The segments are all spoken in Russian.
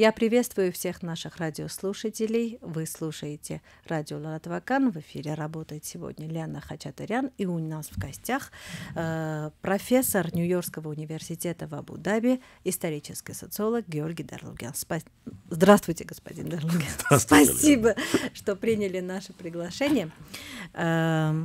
Я приветствую всех наших радиослушателей. Вы слушаете радио Латвакан. В эфире работает сегодня Лена Хачатырян. И у нас в гостях э, профессор Нью-Йоркского университета в Абу-Даби, исторический социолог Георгий Дарлугян. Спа... Здравствуйте, господин Дарлугян. Здравствуйте, Спасибо, Лена. что приняли наше приглашение. Э,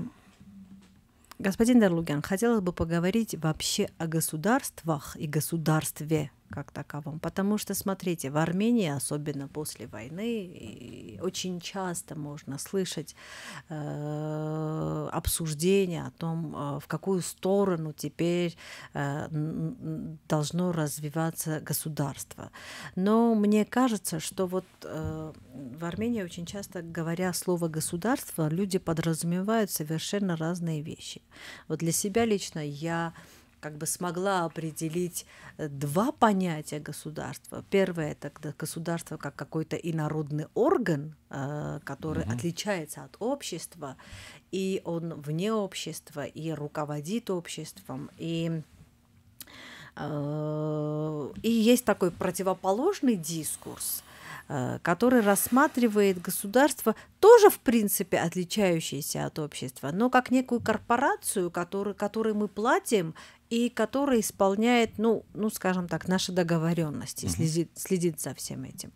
господин Дарлугян, хотелось бы поговорить вообще о государствах и государстве – как таковом. Потому что, смотрите, в Армении, особенно после войны, очень часто можно слышать э, обсуждение о том, э, в какую сторону теперь э, должно развиваться государство. Но мне кажется, что вот э, в Армении очень часто, говоря слово «государство», люди подразумевают совершенно разные вещи. Вот для себя лично я как бы смогла определить э, два понятия государства. Первое это государство как какой-то инородный орган, э, который угу. отличается от общества, и он вне общества, и руководит обществом, и э, и есть такой противоположный дискурс, который рассматривает государство, тоже, в принципе, отличающееся от общества, но как некую корпорацию, который, которой мы платим и который исполняет, ну, ну, скажем так, наши договоренности, следит, следит за всем этим.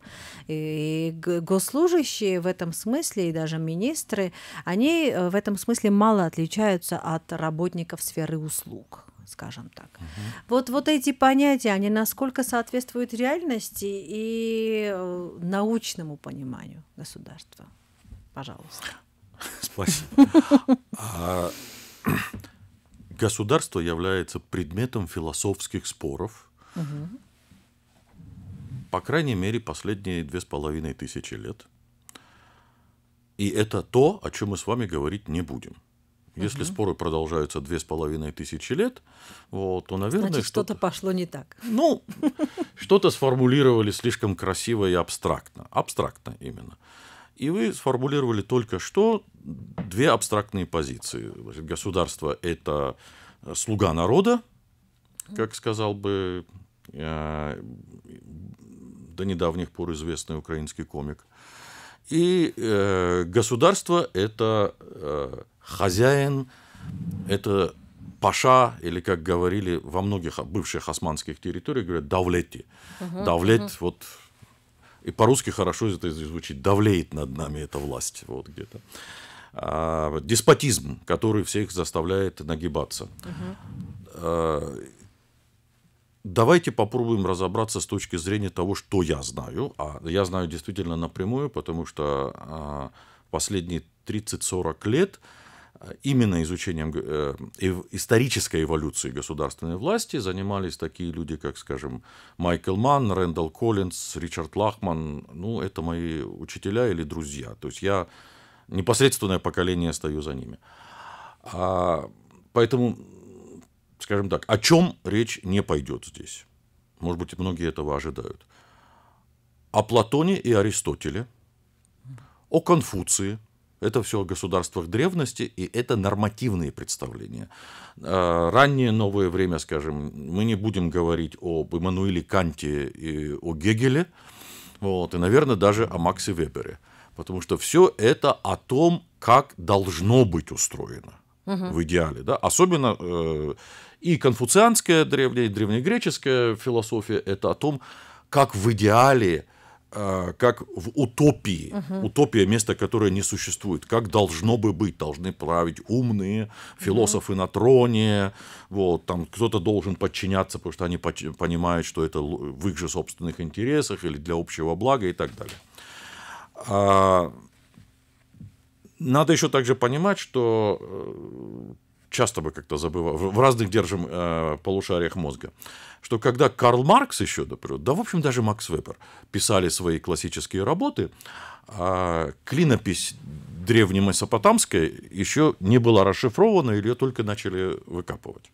И госслужащие в этом смысле, и даже министры, они э, в этом смысле мало отличаются от работников сферы услуг скажем так. Угу. Вот, вот эти понятия, они насколько соответствуют реальности и э, научному пониманию государства? Пожалуйста. Спасибо. А, государство является предметом философских споров, угу. по крайней мере, последние две с половиной тысячи лет. И это то, о чем мы с вами говорить не будем. Если угу. споры продолжаются две с половиной тысячи лет, вот, то, наверное, Значит, что-то пошло не так. Ну, что-то сформулировали слишком красиво и абстрактно, абстрактно именно. И вы сформулировали только что две абстрактные позиции. Государство – это э, слуга народа, как сказал бы э, до недавних пор известный украинский комик. И э, государство – это э, хозяин, это паша, или, как говорили во многих бывших османских территориях, говорят, давлети. Угу, давлет, угу. вот и по-русски хорошо это звучит, давлеет над нами эта власть, вот где-то. А, деспотизм, который всех заставляет нагибаться. Угу. А, давайте попробуем разобраться с точки зрения того, что я знаю. А я знаю действительно напрямую, потому что а, последние 30-40 лет – именно изучением э, э, исторической эволюции государственной власти занимались такие люди, как, скажем, Майкл Манн, Рэндалл Коллинз, Ричард Лахман. Ну, это мои учителя или друзья. То есть я непосредственное поколение стою за ними. А, поэтому, скажем так, о чем речь не пойдет здесь. Может быть, многие этого ожидают. О Платоне и Аристотеле, о Конфуции – это все о государствах древности, и это нормативные представления. Э, раннее новое время, скажем, мы не будем говорить об Эммануиле Канте и о Гегеле, вот, и, наверное, даже о Максе Вебере. Потому что все это о том, как должно быть устроено угу. в идеале. Да? Особенно э, и конфуцианская древняя, и древнегреческая философия – это о том, как в идеале – а, как в утопии. Угу. Утопия – место, которое не существует. Как должно бы быть? Должны править умные, философы угу. на троне. Вот, там кто-то должен подчиняться, потому что они понимают, что это в их же собственных интересах или для общего блага и так далее. А, надо еще также понимать, что э, часто бы как-то забываем, в разных держим э, полушариях мозга. Э, что когда Карл Маркс еще, да, в общем, даже Макс Вебер писали свои классические работы, а клинопись месопотамской еще не была расшифрована, или ее только начали выкапывать.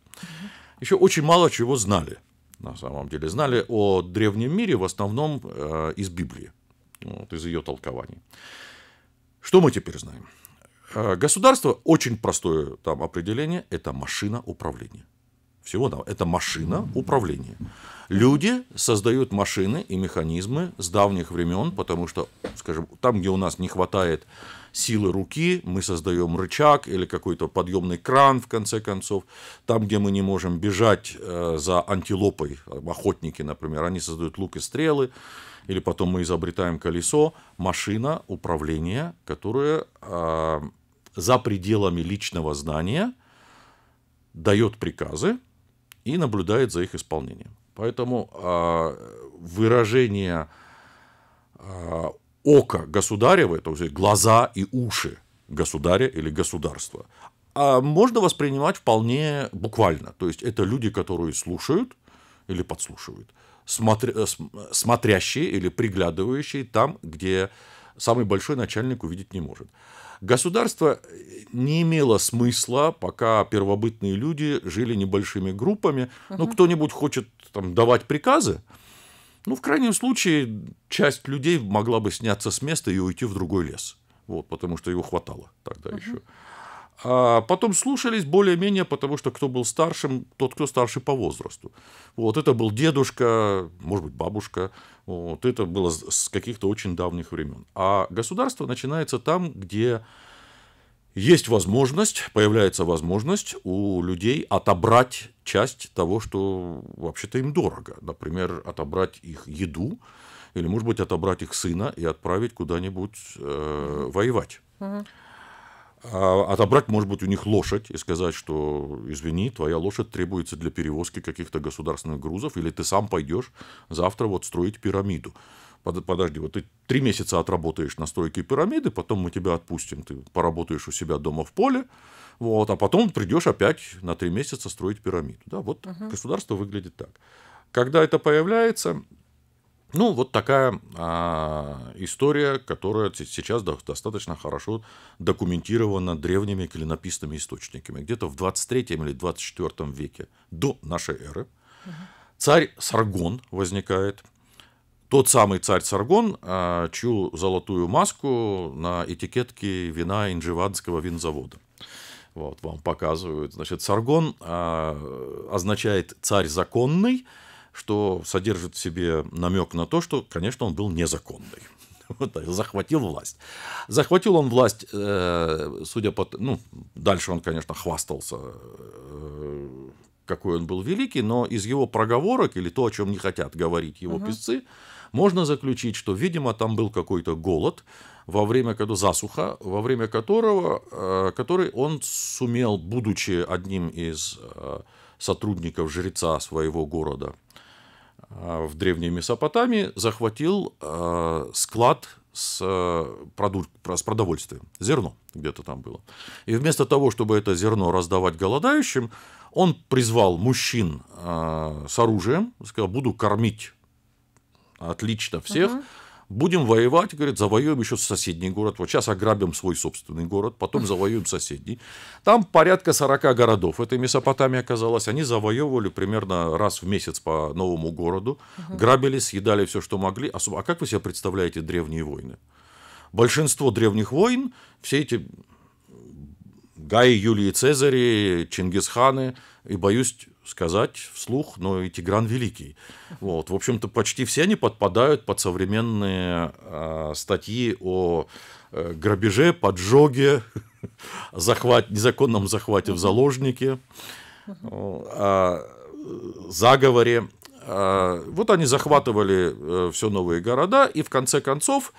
Еще очень мало чего знали, на самом деле. Знали о древнем мире в основном э, из Библии, вот, из ее толкований. Что мы теперь знаем? Э, государство, очень простое там определение, это машина управления. Всего там. Это машина управления. Люди создают машины и механизмы с давних времен, потому что, скажем, там, где у нас не хватает силы руки, мы создаем рычаг или какой-то подъемный кран, в конце концов. Там, где мы не можем бежать э, за антилопой, э, охотники, например, они создают лук и стрелы, или потом мы изобретаем колесо, машина управления, которая э, за пределами личного знания дает приказы, и наблюдает за их исполнением. Поэтому э, выражение э, а, ока государева, то есть глаза и уши государя или государства, а можно воспринимать вполне буквально. То есть это люди, которые слушают или подслушивают, смотря, э, смотрящие или приглядывающие там, где самый большой начальник увидеть не может. Государство не имело смысла, пока первобытные люди жили небольшими группами. Угу. Ну, кто-нибудь хочет там, давать приказы, ну, в крайнем случае, часть людей могла бы сняться с места и уйти в другой лес. Вот, потому что его хватало тогда угу. еще. А потом слушались более-менее, потому что кто был старшим, тот, кто старше по возрасту. Вот это был дедушка, может быть, бабушка. Вот это было с каких-то очень давних времен. А государство начинается там, где есть возможность, появляется возможность у людей отобрать часть того, что вообще-то им дорого. Например, отобрать их еду, или, может быть, отобрать их сына и отправить куда-нибудь э, воевать. Угу. А, отобрать, может быть, у них лошадь и сказать, что, извини, твоя лошадь требуется для перевозки каких-то государственных грузов, или ты сам пойдешь завтра вот строить пирамиду. Подожди, вот ты три месяца отработаешь на стройке пирамиды, потом мы тебя отпустим, ты поработаешь у себя дома в поле, вот, а потом придешь опять на три месяца строить пирамиду. Да, вот угу. государство выглядит так. Когда это появляется, ну, вот такая а, история, которая сейчас достаточно хорошо документирована древними клинописными источниками. Где-то в 23 или 24 веке до нашей эры царь Саргон возникает. Тот самый царь Саргон, а, чью золотую маску на этикетке вина Инжевадского винзавода. Вот вам показывают. Значит, Саргон а, означает царь законный что содержит в себе намек на то, что, конечно, он был незаконный. Вот, захватил власть. Захватил он власть, э, судя по... Ну, дальше он, конечно, хвастался, э, какой он был великий, но из его проговорок или то, о чем не хотят говорить его угу. писцы, можно заключить, что, видимо, там был какой-то голод, во время когда ну, засуха, во время которого, э, который он сумел, будучи одним из э, сотрудников жреца своего города, в Древней Месопотамии захватил э, склад с, э, продук... с продовольствием, зерно где-то там было. И вместо того, чтобы это зерно раздавать голодающим, он призвал мужчин э, с оружием, сказал, буду кормить отлично всех, угу будем воевать, говорит, завоюем еще соседний город. Вот сейчас ограбим свой собственный город, потом завоюем соседний. Там порядка 40 городов, этой Месопотамии оказалось. Они завоевывали примерно раз в месяц по новому городу, грабили, съедали все, что могли. А, а как вы себе представляете древние войны? Большинство древних войн, все эти Гай, Юлии, Цезари, Чингисханы, и, боюсь, сказать вслух, но и Тигран Великий. Вот. В общем-то, почти все они подпадают под современные э, статьи о э, грабеже, поджоге, захват, незаконном захвате в заложнике, э, заговоре. Э, вот они захватывали э, все новые города, и в конце концов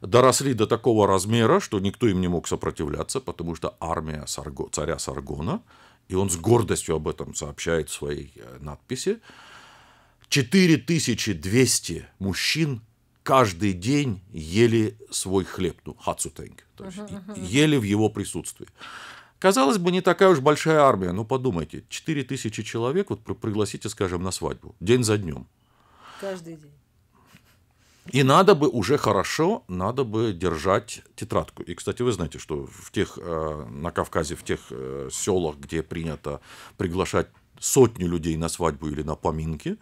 доросли до такого размера, что никто им не мог сопротивляться, потому что армия Сарго, царя Саргона – и он с гордостью об этом сообщает в своей э, надписи, 4200 мужчин каждый день ели свой хлеб, ну, хацутенг, то есть ели в его присутствии. Казалось бы, не такая уж большая армия, но ну, подумайте, 4000 человек вот пригласите, скажем, на свадьбу, день за днем. Каждый день. И надо бы уже хорошо, надо бы держать тетрадку. И, кстати, вы знаете, что в тех, э, на Кавказе, в тех э, селах, где принято приглашать сотню людей на свадьбу или на поминки,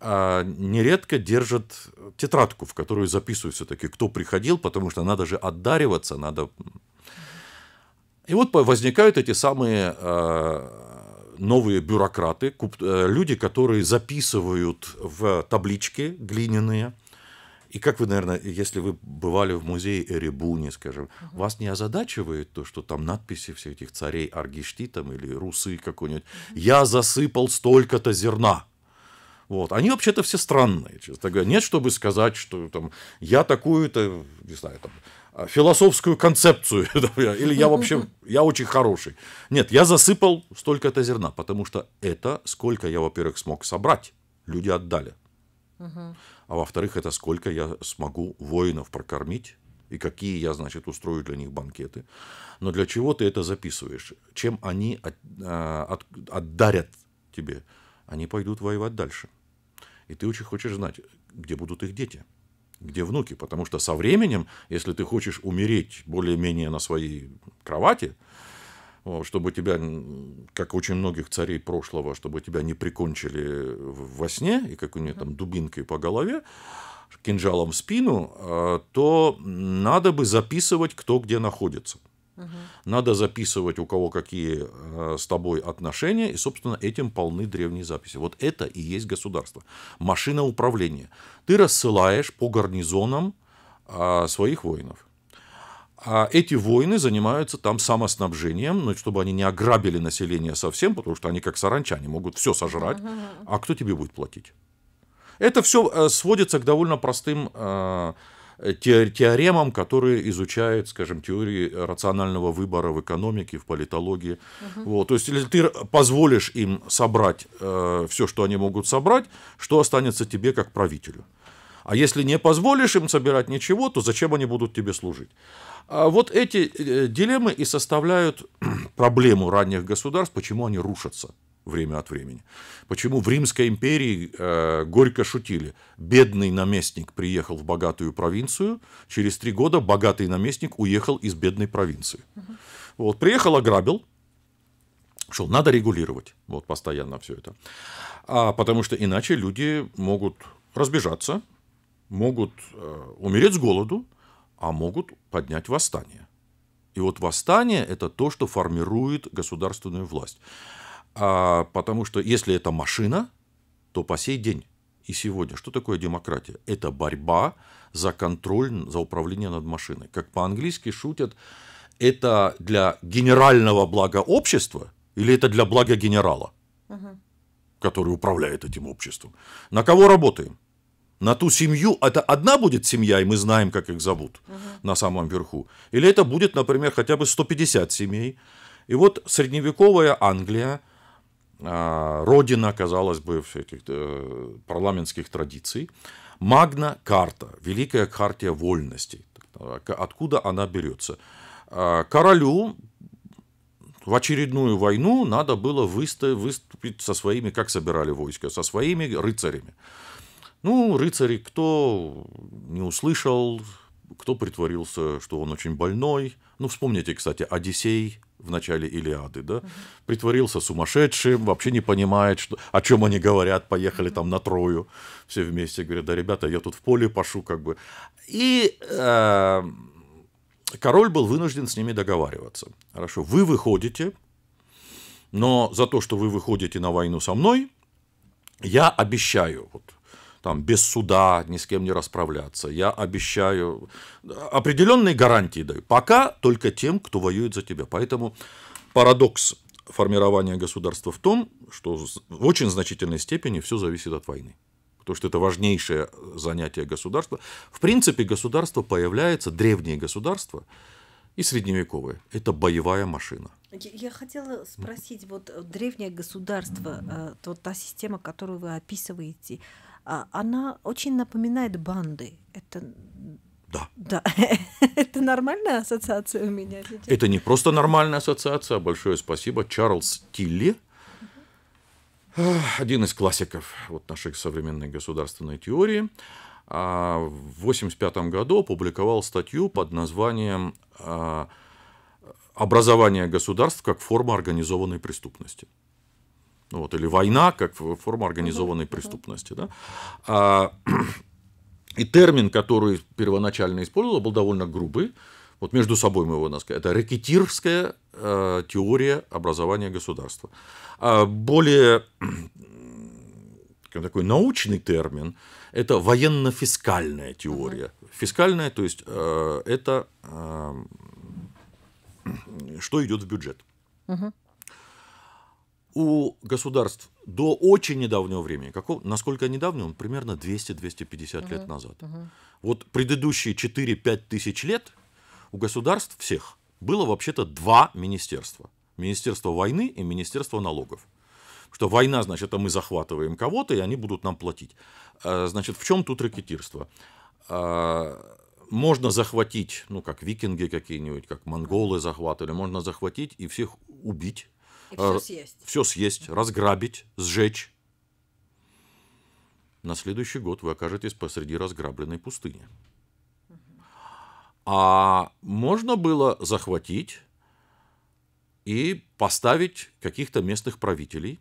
э, нередко держат тетрадку, в которую записывают все-таки, кто приходил, потому что надо же отдариваться, надо... И вот возникают эти самые новые бюрократы, люди, которые записывают в таблички глиняные – и как вы, наверное, если вы бывали в музее Эребуни, скажем, угу. вас не озадачивает то, что там надписи всех этих царей Аргишти там или Русы какой-нибудь «Я засыпал столько-то зерна». Вот. Они вообще-то все странные, честно говоря. Нет, чтобы сказать, что там, я такую-то, не знаю, там, а, философскую концепцию, или я вообще, я очень хороший. Нет, я засыпал столько-то зерна, потому что это сколько я, во-первых, смог собрать, люди отдали. А во-вторых, это сколько я смогу воинов прокормить и какие я, значит, устрою для них банкеты. Но для чего ты это записываешь? Чем они от, э, от, отдарят тебе? Они пойдут воевать дальше. И ты очень хочешь знать, где будут их дети, где внуки. Потому что со временем, если ты хочешь умереть более-менее на своей кровати, чтобы тебя, как очень многих царей прошлого, чтобы тебя не прикончили во сне и какой-нибудь там дубинкой по голове, кинжалом в спину, э, то надо бы записывать, кто где находится. Надо записывать, у кого какие э, с тобой отношения, и, собственно, этим полны древние записи. Вот это и есть государство. Машина управления. Ты рассылаешь по гарнизонам э, своих воинов. А эти воины занимаются там самоснабжением, ну, чтобы они не ограбили население совсем, потому что они как саранча саранчане могут все сожрать. А кто тебе будет платить? Это все э, сводится к довольно простым э, теоремам, которые изучают, скажем, теории рационального выбора в экономике, в политологии. Угу. Вот, то есть, если ты позволишь им собрать э, все, что они могут собрать, что останется тебе как правителю? А если не позволишь им собирать ничего, то зачем они будут тебе служить? А вот эти э, дилеммы и составляют проблему ранних государств, почему они рушатся время от времени. Почему в Римской империи э, горько шутили. Бедный наместник приехал в богатую провинцию, через три года богатый наместник уехал из бедной провинции. Угу. Вот, приехал, ограбил, шел, надо регулировать вот, постоянно все это. А, потому что иначе люди могут разбежаться, могут э, умереть с голоду, а могут поднять восстание. И вот восстание – это то, что формирует государственную власть. А, потому что если это машина, то по сей день и сегодня. Что такое демократия? Это борьба за контроль, за управление над машиной. Как по-английски шутят, это для генерального блага общества или это для блага генерала, угу. который управляет этим обществом? На кого работаем? на ту семью, это одна будет семья, и мы знаем, как их зовут угу. на самом верху. Или это будет, например, хотя бы 150 семей. И вот средневековая Англия, а, родина, казалось бы, всяких э, парламентских традиций, Магна Карта, Великая Хартия Вольностей. А откуда она берется? А, королю в очередную войну надо было выступить со своими, как собирали войска, со своими рыцарями. Ну, рыцари, кто не услышал, кто притворился, что он очень больной. Ну, вспомните, кстати, Одиссей в начале Илиады, да, угу. притворился сумасшедшим, вообще не понимает, что, о чем они говорят, поехали там на Трою, все вместе говорят, да, ребята, я тут в поле пошу, как бы. И э, король был вынужден с ними договариваться. Хорошо, вы выходите, но за то, что вы выходите на войну со мной, я обещаю, вот, там, без суда ни с кем не расправляться. Я обещаю, определенные гарантии даю. Пока только тем, кто воюет за тебя. Поэтому парадокс формирования государства в том, что в очень значительной степени все зависит от войны. Потому что это важнейшее занятие государства. В принципе, государство появляется, древние государства, и средневековые. Это боевая машина. Я хотела спросить, вот э, древнее государство, э, вот та система, которую вы описываете, а, она очень напоминает банды. Это да. Да. Это нормальная ассоциация у меня Это не просто нормальная ассоциация, а большое спасибо. Чарльз Тилли, один из классиков вот нашей современной государственной теории, а, в 1985 году опубликовал статью под названием а, «Образование государств как форма организованной преступности». Ну вот, или война как форма организованной преступности. Да? А, и термин, который первоначально использовал, был довольно грубый. Вот между собой мы его назвали. Это рекетирская э, теория образования государства. А более такой научный термин – это военно-фискальная теория. Фискальная, то есть э, это э, что идет в бюджет. Uh-huh у государств до очень недавнего времени, каков, насколько недавнего, примерно 200-250 угу, лет назад. Угу. Вот предыдущие 4-5 тысяч лет у государств всех было вообще-то два министерства. Министерство войны и Министерство налогов. Что война, значит, это а мы захватываем кого-то, и они будут нам платить. А, значит, в чем тут ракетирство? А, можно захватить, ну, как викинги какие-нибудь, как монголы захватывали, можно захватить и всех убить и все э, съесть. Все разграбить, сжечь. На следующий год вы окажетесь посреди разграбленной пустыни. А можно было захватить и поставить каких-то местных правителей,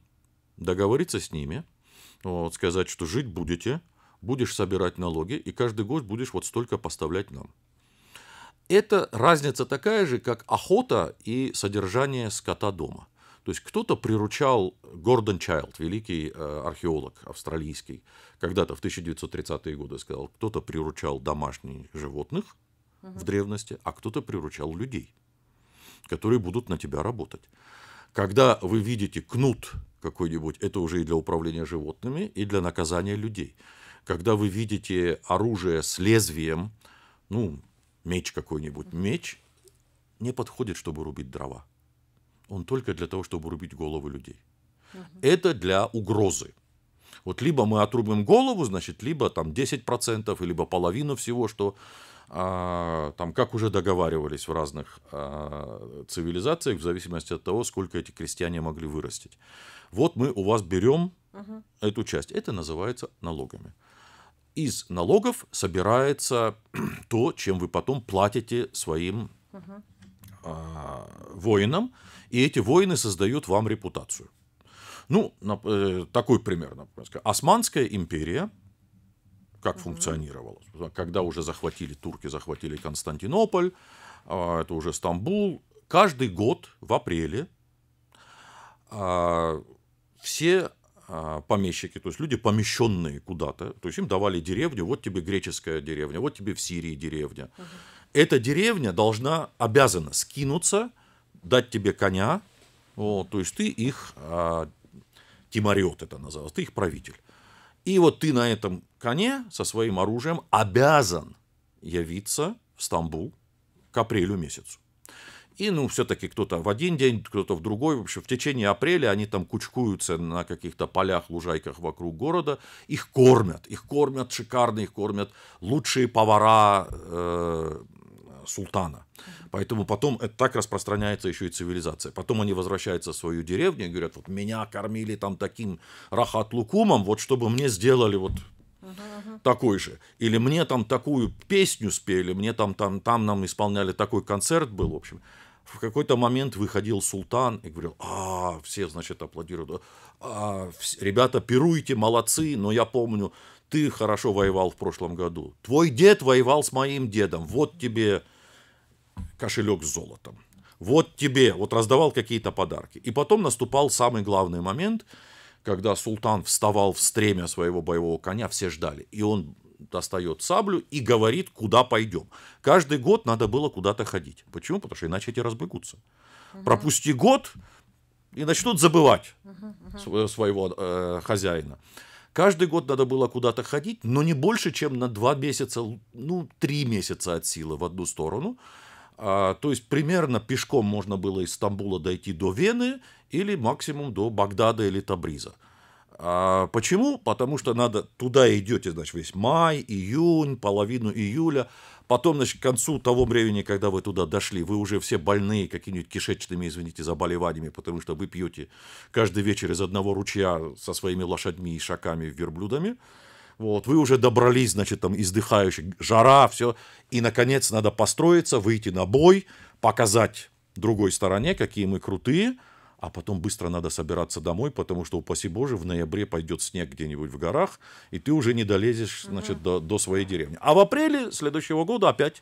договориться с ними, вот, сказать, что жить будете, будешь собирать налоги, и каждый год будешь вот столько поставлять нам. Это разница такая же, как охота и содержание скота дома. То есть кто-то приручал Гордон Чайлд, великий э, археолог австралийский, когда-то в 1930-е годы сказал, кто-то приручал домашних животных угу. в древности, а кто-то приручал людей, которые будут на тебя работать. Когда вы видите кнут какой-нибудь, это уже и для управления животными, и для наказания людей. Когда вы видите оружие с лезвием, ну, меч какой-нибудь, меч не подходит, чтобы рубить дрова он только для того, чтобы рубить головы людей. Угу. Это для угрозы. Вот либо мы отрубим голову, значит, либо там 10%, либо половину всего, что а, там, как уже договаривались в разных а, цивилизациях, в зависимости от того, сколько эти крестьяне могли вырастить. Вот мы у вас берем угу. эту часть. Это называется налогами. Из налогов собирается то, чем вы потом платите своим угу. а, воинам и эти войны создают вам репутацию. Ну, э, такой пример, например. Османская империя, как угу. функционировала, когда уже захватили турки, захватили Константинополь, а, это уже Стамбул, каждый год в апреле а, все а, помещики, то есть люди, помещенные куда-то, то есть им давали деревню, вот тебе греческая деревня, вот тебе в Сирии деревня. Угу. Эта деревня должна, обязана скинуться дать тебе коня, вот, то есть ты их, а, тимарет это называлось, ты их правитель. И вот ты на этом коне со своим оружием обязан явиться в Стамбул к апрелю месяцу. И, ну, все-таки кто-то в один день, кто-то в другой. В общем, в течение апреля они там кучкуются на каких-то полях, лужайках вокруг города. Их кормят, их кормят шикарно, их кормят лучшие повара э, султана. Поэтому потом это так распространяется еще и цивилизация. Потом они возвращаются в свою деревню и говорят, вот меня кормили там таким рахат-лукумом, вот чтобы мне сделали вот такой же. Или мне там такую песню спели, мне там, там, там нам исполняли такой концерт был, в общем. В какой-то момент выходил султан и говорил, а, все, значит, аплодируют. А, ребята, пируйте, молодцы, но я помню, ты хорошо воевал в прошлом году. Твой дед воевал с моим дедом. Вот тебе кошелек с золотом. Вот тебе, вот раздавал какие-то подарки. И потом наступал самый главный момент, когда султан вставал в стремя своего боевого коня, все ждали. И он достает саблю и говорит, куда пойдем. Каждый год надо было куда-то ходить. Почему? Потому что иначе эти разбегутся. Угу. Пропусти год, и начнут забывать угу, угу. своего э, хозяина. Каждый год надо было куда-то ходить, но не больше, чем на два месяца, ну, три месяца от силы в одну сторону. А, то есть примерно пешком можно было из Стамбула дойти до Вены или максимум до Багдада или Табриза. А, почему? Потому что надо туда идете, значит, весь май, июнь, половину июля. Потом, значит, к концу того времени, когда вы туда дошли, вы уже все больные какими-нибудь кишечными, извините, заболеваниями, потому что вы пьете каждый вечер из одного ручья со своими лошадьми, ишаками, верблюдами. верблюдами вот, вы уже добрались, значит, там издыхающий жара, все. И, наконец, надо построиться, выйти на бой, показать другой стороне, какие мы крутые, а потом быстро надо собираться домой, потому что, упаси Боже, в ноябре пойдет снег где-нибудь в горах, и ты уже не долезешь значит, угу. до, до своей деревни. А в апреле следующего года опять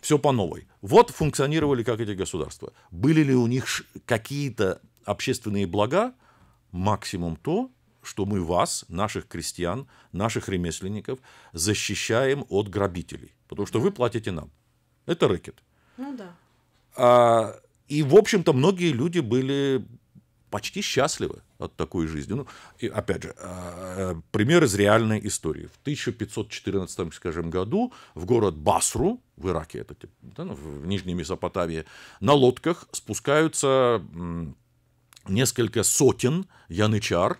все по новой. Вот функционировали как эти государства. Были ли у них какие-то общественные блага? Максимум то, что мы вас, наших крестьян, наших ремесленников, защищаем от грабителей. Потому что вы платите нам. Это рэкет. Ну да. А, и, в общем-то, многие люди были почти счастливы от такой жизни. Ну, и опять же, а, пример из реальной истории. В 1514, скажем, году в город Басру, в Ираке, это да, ну, в Нижней Месопотамии, на лодках спускаются несколько сотен янычар,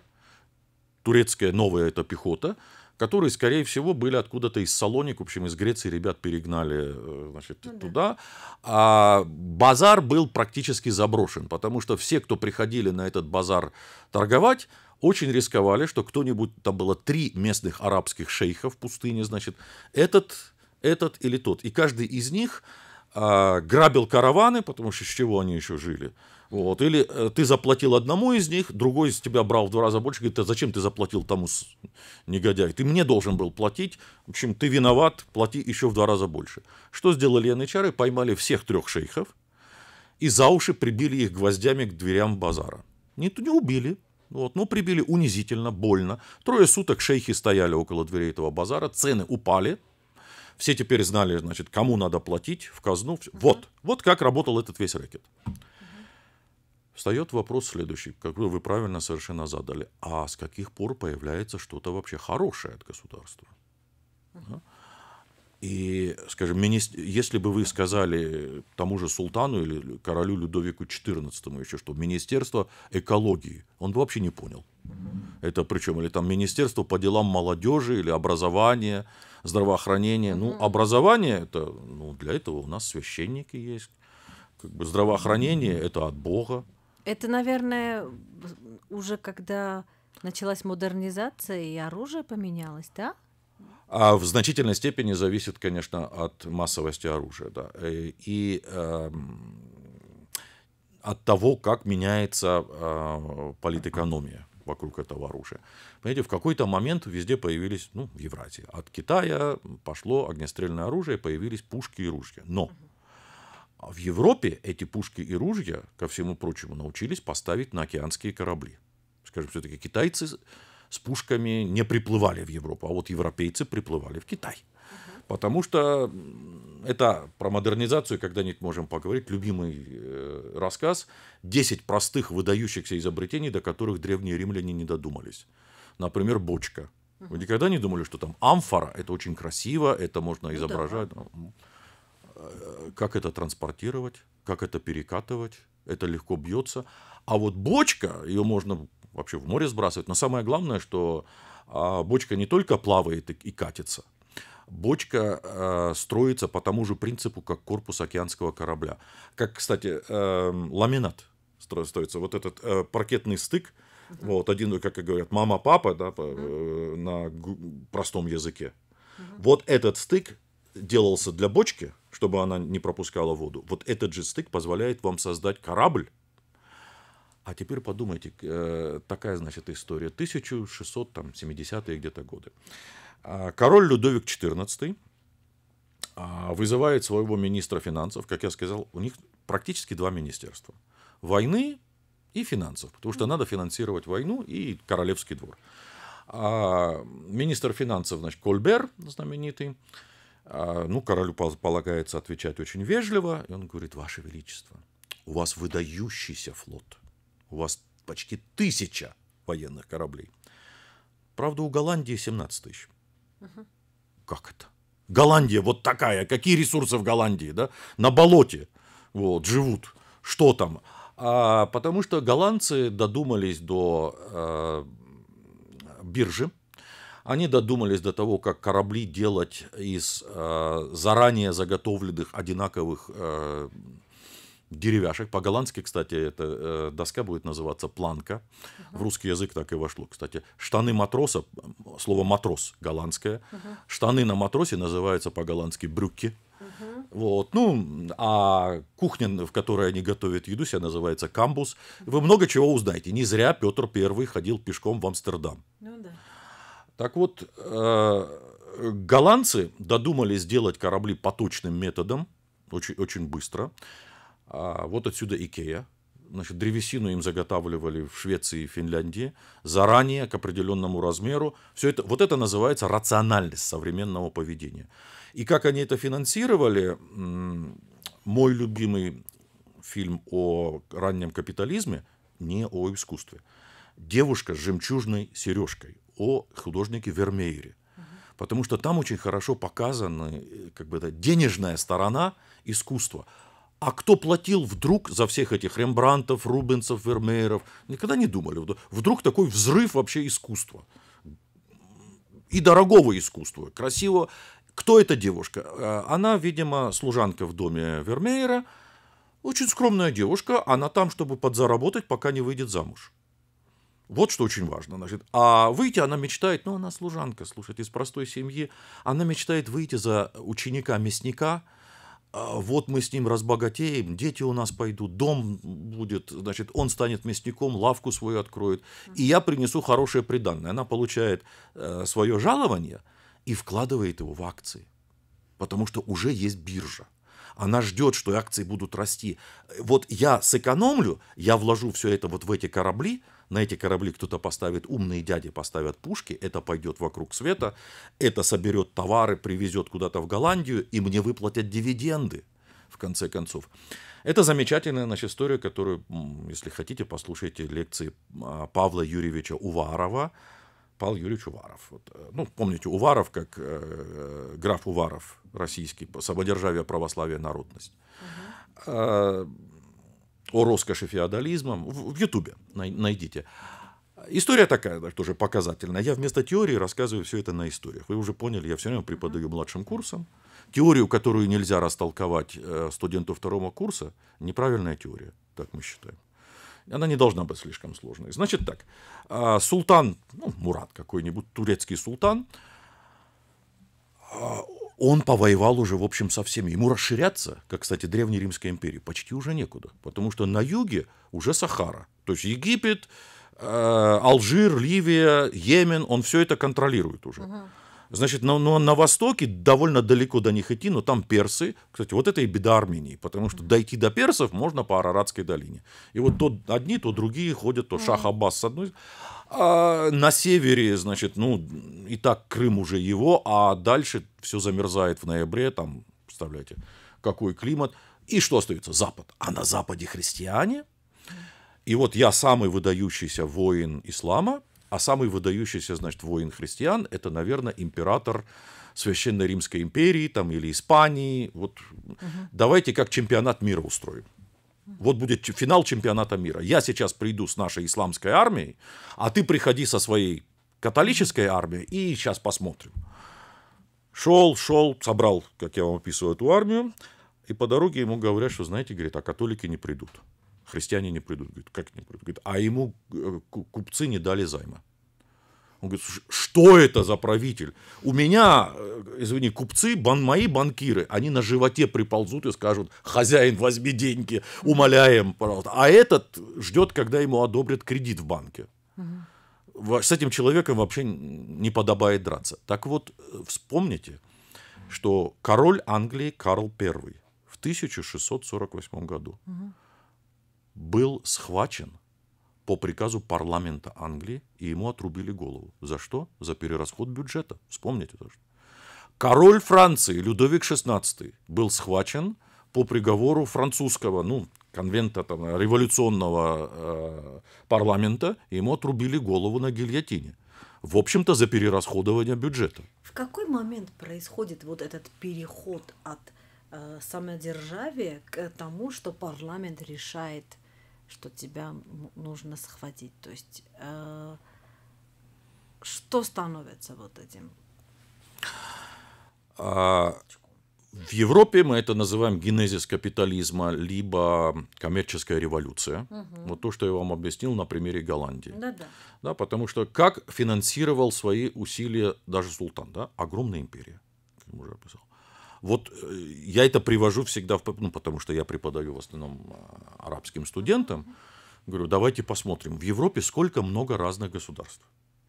турецкая новая эта пехота, которые, скорее всего, были откуда-то из Салоник, в общем, из Греции ребят перегнали э, значит, ну, туда. Да. А базар был практически заброшен, потому что все, кто приходили на этот базар торговать, очень рисковали, что кто-нибудь, там было три местных арабских шейха в пустыне, значит, этот, этот или тот. И каждый из них а, грабил караваны, потому что с чего они еще жили. Вот. Или э, ты заплатил одному из них, другой из тебя брал в два раза больше, говорит, а зачем ты заплатил тому негодяю? Ты мне должен был платить, в общем, ты виноват, плати еще в два раза больше. Что сделали янычары? Поймали всех трех шейхов и за уши прибили их гвоздями к дверям базара. Не, не убили, вот, но прибили унизительно, больно. Трое суток шейхи стояли около дверей этого базара, цены упали – все теперь знали, значит, кому надо платить в казну. Угу. Вот, вот как работал этот весь рэкет. Угу. Встает вопрос следующий, как вы правильно совершенно задали. А с каких пор появляется что-то вообще хорошее от государства? Угу. И, скажем, если бы вы сказали тому же султану или королю Людовику XIV еще что, Министерство экологии, он бы вообще не понял. Это причем или там Министерство по делам молодежи или образования, здравоохранения. Ну, образование это, ну, для этого у нас священники есть. Как бы здравоохранение это от Бога. Это, наверное, уже когда началась модернизация и оружие поменялось, да? А в значительной степени зависит, конечно, от массовости оружия. Да. Э, и э, от того, как меняется э, политэкономия вокруг этого оружия. Понимаете, в какой-то момент везде появились, ну, в Евразии, от Китая пошло огнестрельное оружие, появились пушки и ружья. Но в Европе эти пушки и ружья, ко всему прочему, научились поставить на океанские корабли. Скажем, все-таки китайцы с пушками не приплывали в Европу, а вот европейцы приплывали в Китай. Потому что это про модернизацию когда-нибудь можем поговорить. Любимый э, рассказ. 10 простых выдающихся изобретений, до которых древние римляне не додумались. Например, бочка. Вы никогда не думали, что там амфора, это очень красиво, это можно ну, изображать. Да. Э, как это транспортировать, как это перекатывать, это легко бьется. А вот бочка, ее можно вообще в море сбрасывать. Но самое главное, что а, бочка не только плавает и катится, бочка а, строится по тому же принципу, как корпус океанского корабля. Как, кстати, э, ламинат строится. Вот этот э, паркетный стык, uh вот один, как говорят, мама, папа, да, по, э, на простом языке. uh Вот этот стык делался для бочки, чтобы она не пропускала воду. Вот этот же стык позволяет вам создать корабль а теперь подумайте, э, такая, значит, история. 1670-е где-то годы. А, король Людовик XIV а, вызывает своего министра финансов, как я сказал, у них практически два министерства. Войны и финансов, потому что надо финансировать войну и королевский двор. А министр финансов, значит, Кольбер, знаменитый, а, ну, королю полагается отвечать очень вежливо, и он говорит, Ваше Величество, у вас выдающийся флот – у вас почти тысяча военных кораблей. Правда, у Голландии 17 тысяч. Угу. Как это? Голландия вот такая. Какие ресурсы в Голландии? Да? На болоте вот, живут. Что там? А, потому что голландцы додумались до э, биржи. Они додумались до того, как корабли делать из э, заранее заготовленных одинаковых э, деревяшек. По-голландски, кстати, эта э, доска будет называться планка. Угу. В русский язык так и вошло, кстати. Штаны матроса, слово матрос голландское. Угу. Штаны на матросе называются по-голландски брюки. Угу. Вот, ну, а кухня, в которой они готовят еду, себя называется камбус. Вы много чего узнаете. Не зря Петр Первый ходил пешком в Амстердам. Ну да. Так вот, э, голландцы додумали сделать корабли поточным методом очень, очень быстро. А вот отсюда Икея. Значит, древесину им заготавливали в Швеции и Финляндии заранее, к определенному размеру. Все это, вот это называется рациональность современного поведения. И как они это финансировали, мой любимый фильм о раннем капитализме, не о искусстве. Девушка с жемчужной сережкой о художнике Вермеере. Потому что там очень хорошо показана э, как бы, это денежная сторона искусства. А кто платил вдруг за всех этих Рембрантов, Рубенсов, Вермееров? Никогда не думали. Вдруг такой взрыв вообще искусства. И дорогого искусства, красивого. Кто эта девушка? Э, она, видимо, служанка в доме Вермеера. Очень скромная девушка. Она там, чтобы подзаработать, пока не выйдет замуж. Вот что очень важно. Значит, а выйти она мечтает, ну, она служанка, Слушайте, из простой семьи. Она мечтает выйти за ученика мясника – а, вот мы с ним разбогатеем, дети у нас пойдут, дом будет, значит, он станет мясником, лавку свою откроет, и я принесу хорошее приданное. Она получает э, свое жалование и вкладывает его в акции, потому что уже есть биржа. Она ждет, что акции будут расти. Э, вот я сэкономлю, я вложу все это вот в эти корабли, на эти корабли кто-то поставит, умные дяди поставят пушки, это пойдет вокруг света, это соберет товары, привезет куда-то в Голландию, и мне выплатят дивиденды, в конце концов. Это замечательная наша история, которую, если хотите, послушайте лекции а, Павла Юрьевича Уварова, Павел Юрьевич Уваров. Вот, э, ну, помните, Уваров, как э, граф Уваров, российский, самодержавие, православие, народность. Угу о роскоши феодализма в Ютубе найдите. История такая тоже показательная. Я вместо теории рассказываю все это на историях. Вы уже поняли, я все время преподаю младшим курсам. Теорию, которую нельзя растолковать э, студенту второго курса, неправильная теория, так мы считаем. Она не должна быть слишком сложной. Значит так, а, султан, ну, Мурат какой-нибудь, турецкий султан, а, он повоевал уже, в общем, со всеми. Ему расширяться, как, кстати, Древней Римской империи, почти уже некуда, потому что на юге уже Сахара, то есть Египет, э, Алжир, Ливия, Йемен, он все это контролирует уже. Угу. Значит, на, ну, а на востоке довольно далеко до них идти, но там персы. Кстати, вот это и беда Армении, потому что дойти до персов можно по Араратской долине. И вот то одни, то другие ходят, то Шах Аббас с одной. А на севере, значит, ну, и так Крым уже его, а дальше все замерзает в ноябре, там, представляете, какой климат. И что остается? Запад. А на Западе христиане. И вот я самый выдающийся воин ислама – а самый выдающийся, значит, воин христиан – это, наверное, император Священной Римской империи там, или Испании. Вот угу. давайте как чемпионат мира устроим. Вот будет финал чемпионата мира. Я сейчас приду с нашей исламской армией, а ты приходи со своей католической армией, и сейчас посмотрим. Шел, шел, собрал, как я вам описываю, эту армию, и по дороге ему говорят, что, знаете, говорит, а католики не придут. Христиане не придут. Говорит, как не придут? Говорит, а ему э, купцы не дали займа. Он говорит, что это за правитель? У меня, э, извини, купцы, бан, мои банкиры, они на животе приползут и скажут, хозяин, возьми деньги, умоляем, пожалуйста. А этот ждет, когда ему одобрят кредит в банке. Угу. С этим человеком вообще не подобает драться. Так вот, э, вспомните, что король Англии Карл I в 1648 году угу был схвачен по приказу парламента Англии, и ему отрубили голову. За что? За перерасход бюджета. Вспомните тоже. Король Франции Людовик XVI был схвачен по приговору французского, ну, конвента там, революционного э, парламента, ему отрубили голову на гильотине. В общем-то, за перерасходование бюджета. В какой момент происходит вот этот переход от э, самодержавия к тому, что парламент решает что тебя нужно схватить. То есть э, что становится вот этим? А, в Европе мы это называем генезис капитализма, либо коммерческая революция. Угу. Вот то, что я вам объяснил на примере Голландии. Да-да. Да, потому что как финансировал свои усилия даже султан, да, огромная империя, как я уже описал. Вот э, я это привожу всегда, в, ну, потому что я преподаю в основном а, арабским студентам. Говорю, давайте посмотрим, в Европе сколько много разных государств.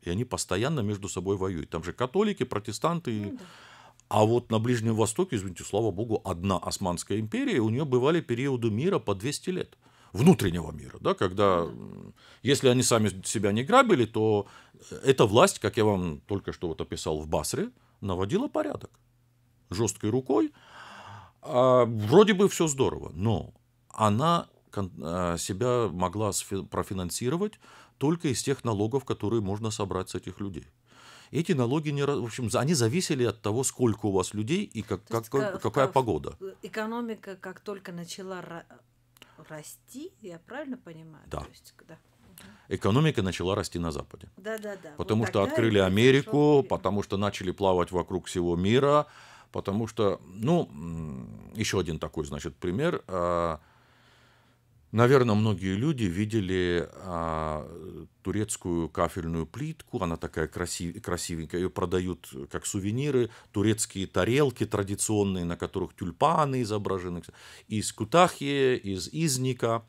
И они постоянно между собой воюют. Там же католики, протестанты. Ну, да. А вот на Ближнем Востоке, извините, слава богу, одна Османская империя, у нее бывали периоды мира по 200 лет внутреннего мира, да, когда, ну если они сами себя не грабили, то э, эта власть, как я вам только что вот описал в Басре, наводила порядок жесткой рукой. А, вроде бы все здорово, но она а, себя могла профинансировать только из тех налогов, которые можно собрать с этих людей. Эти налоги не, в общем, они зависели от того, сколько у вас людей и как, как, есть, какая в, погода. Э, экономика, как только начала расти, я правильно понимаю? Да. То есть, да. Экономика начала расти на Западе. Да, да, да. Потому вот что открыли Америку, пошел... потому что начали плавать вокруг всего мира. Потому что, ну, еще один такой, значит, пример. А, Наверное, многие люди видели а, турецкую кафельную плитку, она такая красив, красивенькая, ее продают как сувениры, турецкие тарелки традиционные, на которых тюльпаны изображены, из Кутахи, из Изника.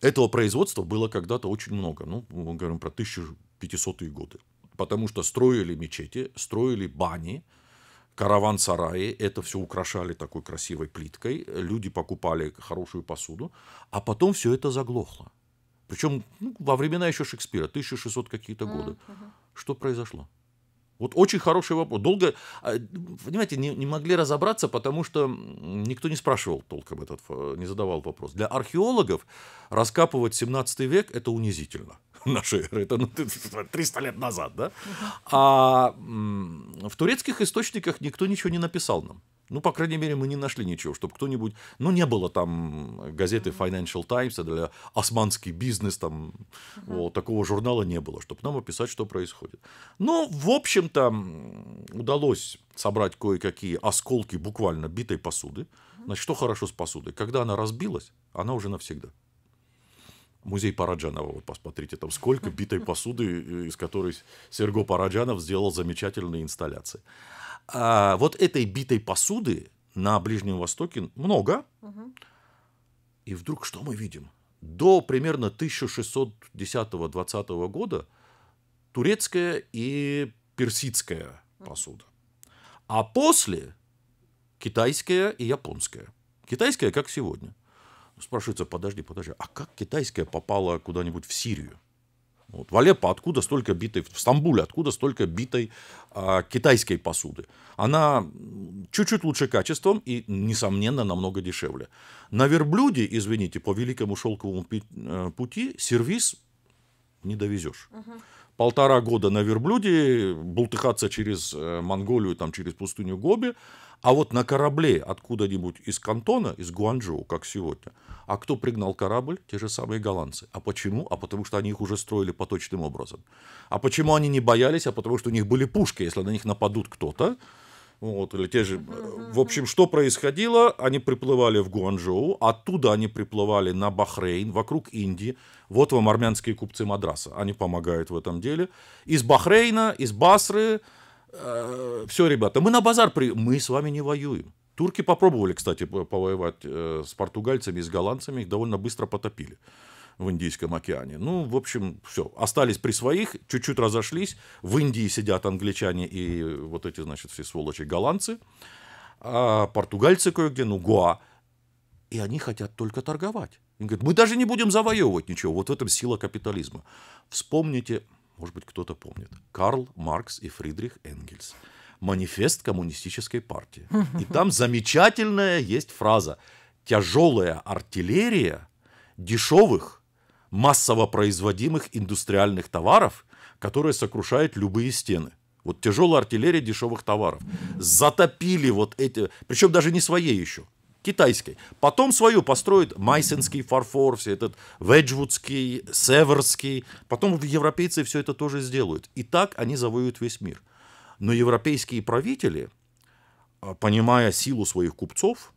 Этого производства было когда-то очень много, ну, мы говорим про 1500-е годы, потому что строили мечети, строили бани, караван-сараи, это все украшали такой красивой плиткой, люди покупали хорошую посуду, а потом все это заглохло. Причем ну, во времена еще Шекспира, 1600 какие-то годы. Uh-huh. Что произошло? Вот очень хороший вопрос. Долго, а, понимаете, не, не могли разобраться, потому что никто не спрашивал толком этот, э, не задавал вопрос. Для археологов раскапывать 17 век – это унизительно наши Это 300 ну, лет назад, да? А в турецких источниках никто ничего не написал нам. Ну, по крайней мере, мы не нашли ничего, чтобы кто-нибудь... Ну, не было там газеты Financial Times для «Османский бизнес», там, uh-huh. вот, такого журнала не было, чтобы нам описать, что происходит. Ну, в общем-то, удалось собрать кое-какие осколки буквально битой посуды. Значит, что хорошо с посудой? Когда она разбилась, она уже навсегда. Музей Параджанова, вот посмотрите, там сколько битой посуды, э, из которой Серго Параджанов сделал замечательные инсталляции. А вот этой битой посуды на Ближнем Востоке много. И вдруг что мы видим? До примерно 1610-20 года турецкая и персидская посуда. А после китайская и японская. Китайская, как сегодня – спрашивается, подожди, подожди, а как китайская попала куда-нибудь в Сирию? Вот. В Алеппо откуда столько битой, в Стамбуле откуда столько битой а, китайской посуды? Она чуть-чуть лучше качеством и, несомненно, намного дешевле. На верблюде, извините, по великому шелковому э, пути сервис не довезешь. Угу полтора года на верблюде, бултыхаться через э, Монголию, там, через пустыню Гоби, а вот на корабле откуда-нибудь из Кантона, из Гуанчжоу, как сегодня, а кто пригнал корабль? Те же самые голландцы. А почему? А потому что они их уже строили поточным образом. А почему они не боялись? А потому что у них были пушки. Если на них нападут кто-то, вот, или те же... В общем, что происходило? Они приплывали в Гуанчжоу, оттуда они приплывали на Бахрейн, вокруг Индии. Вот вам армянские купцы Мадраса. Они помогают в этом деле. Из Бахрейна, из Басры... Э, все, ребята, мы на базар при... Мы с вами не воюем. Турки попробовали, кстати, повоевать э, с португальцами с голландцами, их довольно быстро потопили в Индийском океане. Ну, в общем, все. Остались при своих, чуть-чуть разошлись. В Индии сидят англичане и вот эти, значит, все сволочи голландцы. А португальцы кое-где, ну, Гоа. И они хотят только торговать. Они говорят, мы даже не будем завоевывать ничего. Вот в этом сила капитализма. Вспомните, может быть, кто-то помнит, Карл Маркс и Фридрих Энгельс манифест коммунистической партии. И там замечательная есть фраза. Тяжелая артиллерия дешевых массово производимых индустриальных товаров, которые сокрушают любые стены. Вот тяжелая артиллерия дешевых товаров. Затопили вот эти, причем даже не своей еще, китайской. Потом свою построят майсенский фарфор, все этот веджвудский, северский. Потом европейцы все это тоже сделают. И так они завоюют весь мир. Но европейские правители, а, понимая силу своих купцов,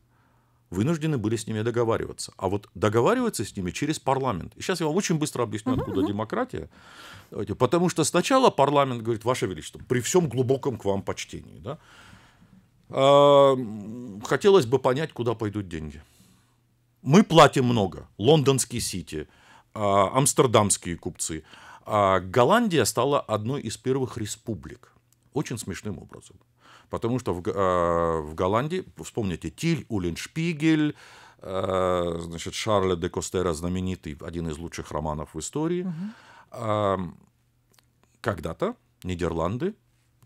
вынуждены были с ними договариваться. А вот договариваться с ними через парламент. И сейчас я вам очень быстро объясню, откуда угу, демократия. Давайте. Потому что сначала парламент говорит, Ваше Величество, при всем глубоком к вам почтении, да, а, хотелось бы понять, куда пойдут деньги. Мы платим много. Лондонский Сити, а, амстердамские купцы. А Голландия стала одной из первых республик. Очень смешным образом. Потому что в, э, в Голландии, вспомните, Тиль, Уллиншпигель, э, значит, Шарль де Костера, знаменитый, один из лучших романов в истории. Угу. Э, когда-то Нидерланды,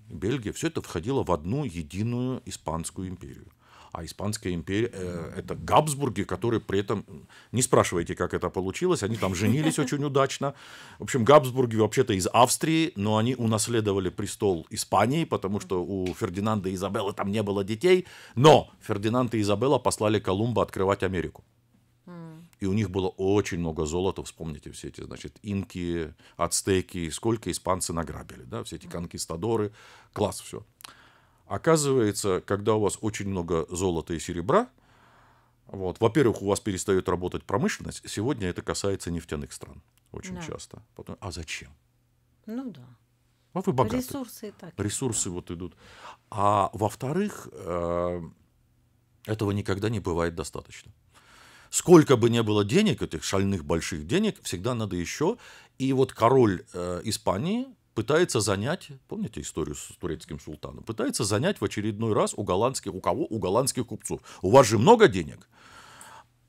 Бельгия, все это входило в одну единую испанскую империю а Испанская империя э, – это Габсбурги, которые при этом, не спрашивайте, как это получилось, они там женились очень удачно. В общем, Габсбурги вообще-то из Австрии, но они унаследовали престол Испании, потому что у Фердинанда и Изабеллы там не было детей, но Фердинанд и Изабелла послали Колумба открывать Америку. И у них было очень много золота, вспомните все эти, значит, инки, ацтеки, сколько испанцы награбили, да, все эти конкистадоры, класс, все. Оказывается, когда у вас очень много золота и серебра, вот, во-первых, у вас перестает работать промышленность. Сегодня это касается нефтяных стран очень да. часто. Потом, а зачем? Ну да. А вы богаты. Ресурсы и так. Ресурсы да. вот идут. А во-вторых, э, этого никогда не бывает достаточно. Сколько бы ни было денег, этих шальных больших денег, всегда надо еще. И вот король э, Испании пытается занять, помните историю с турецким султаном, пытается занять в очередной раз у голландских, у кого? У голландских купцов. У вас же много денег.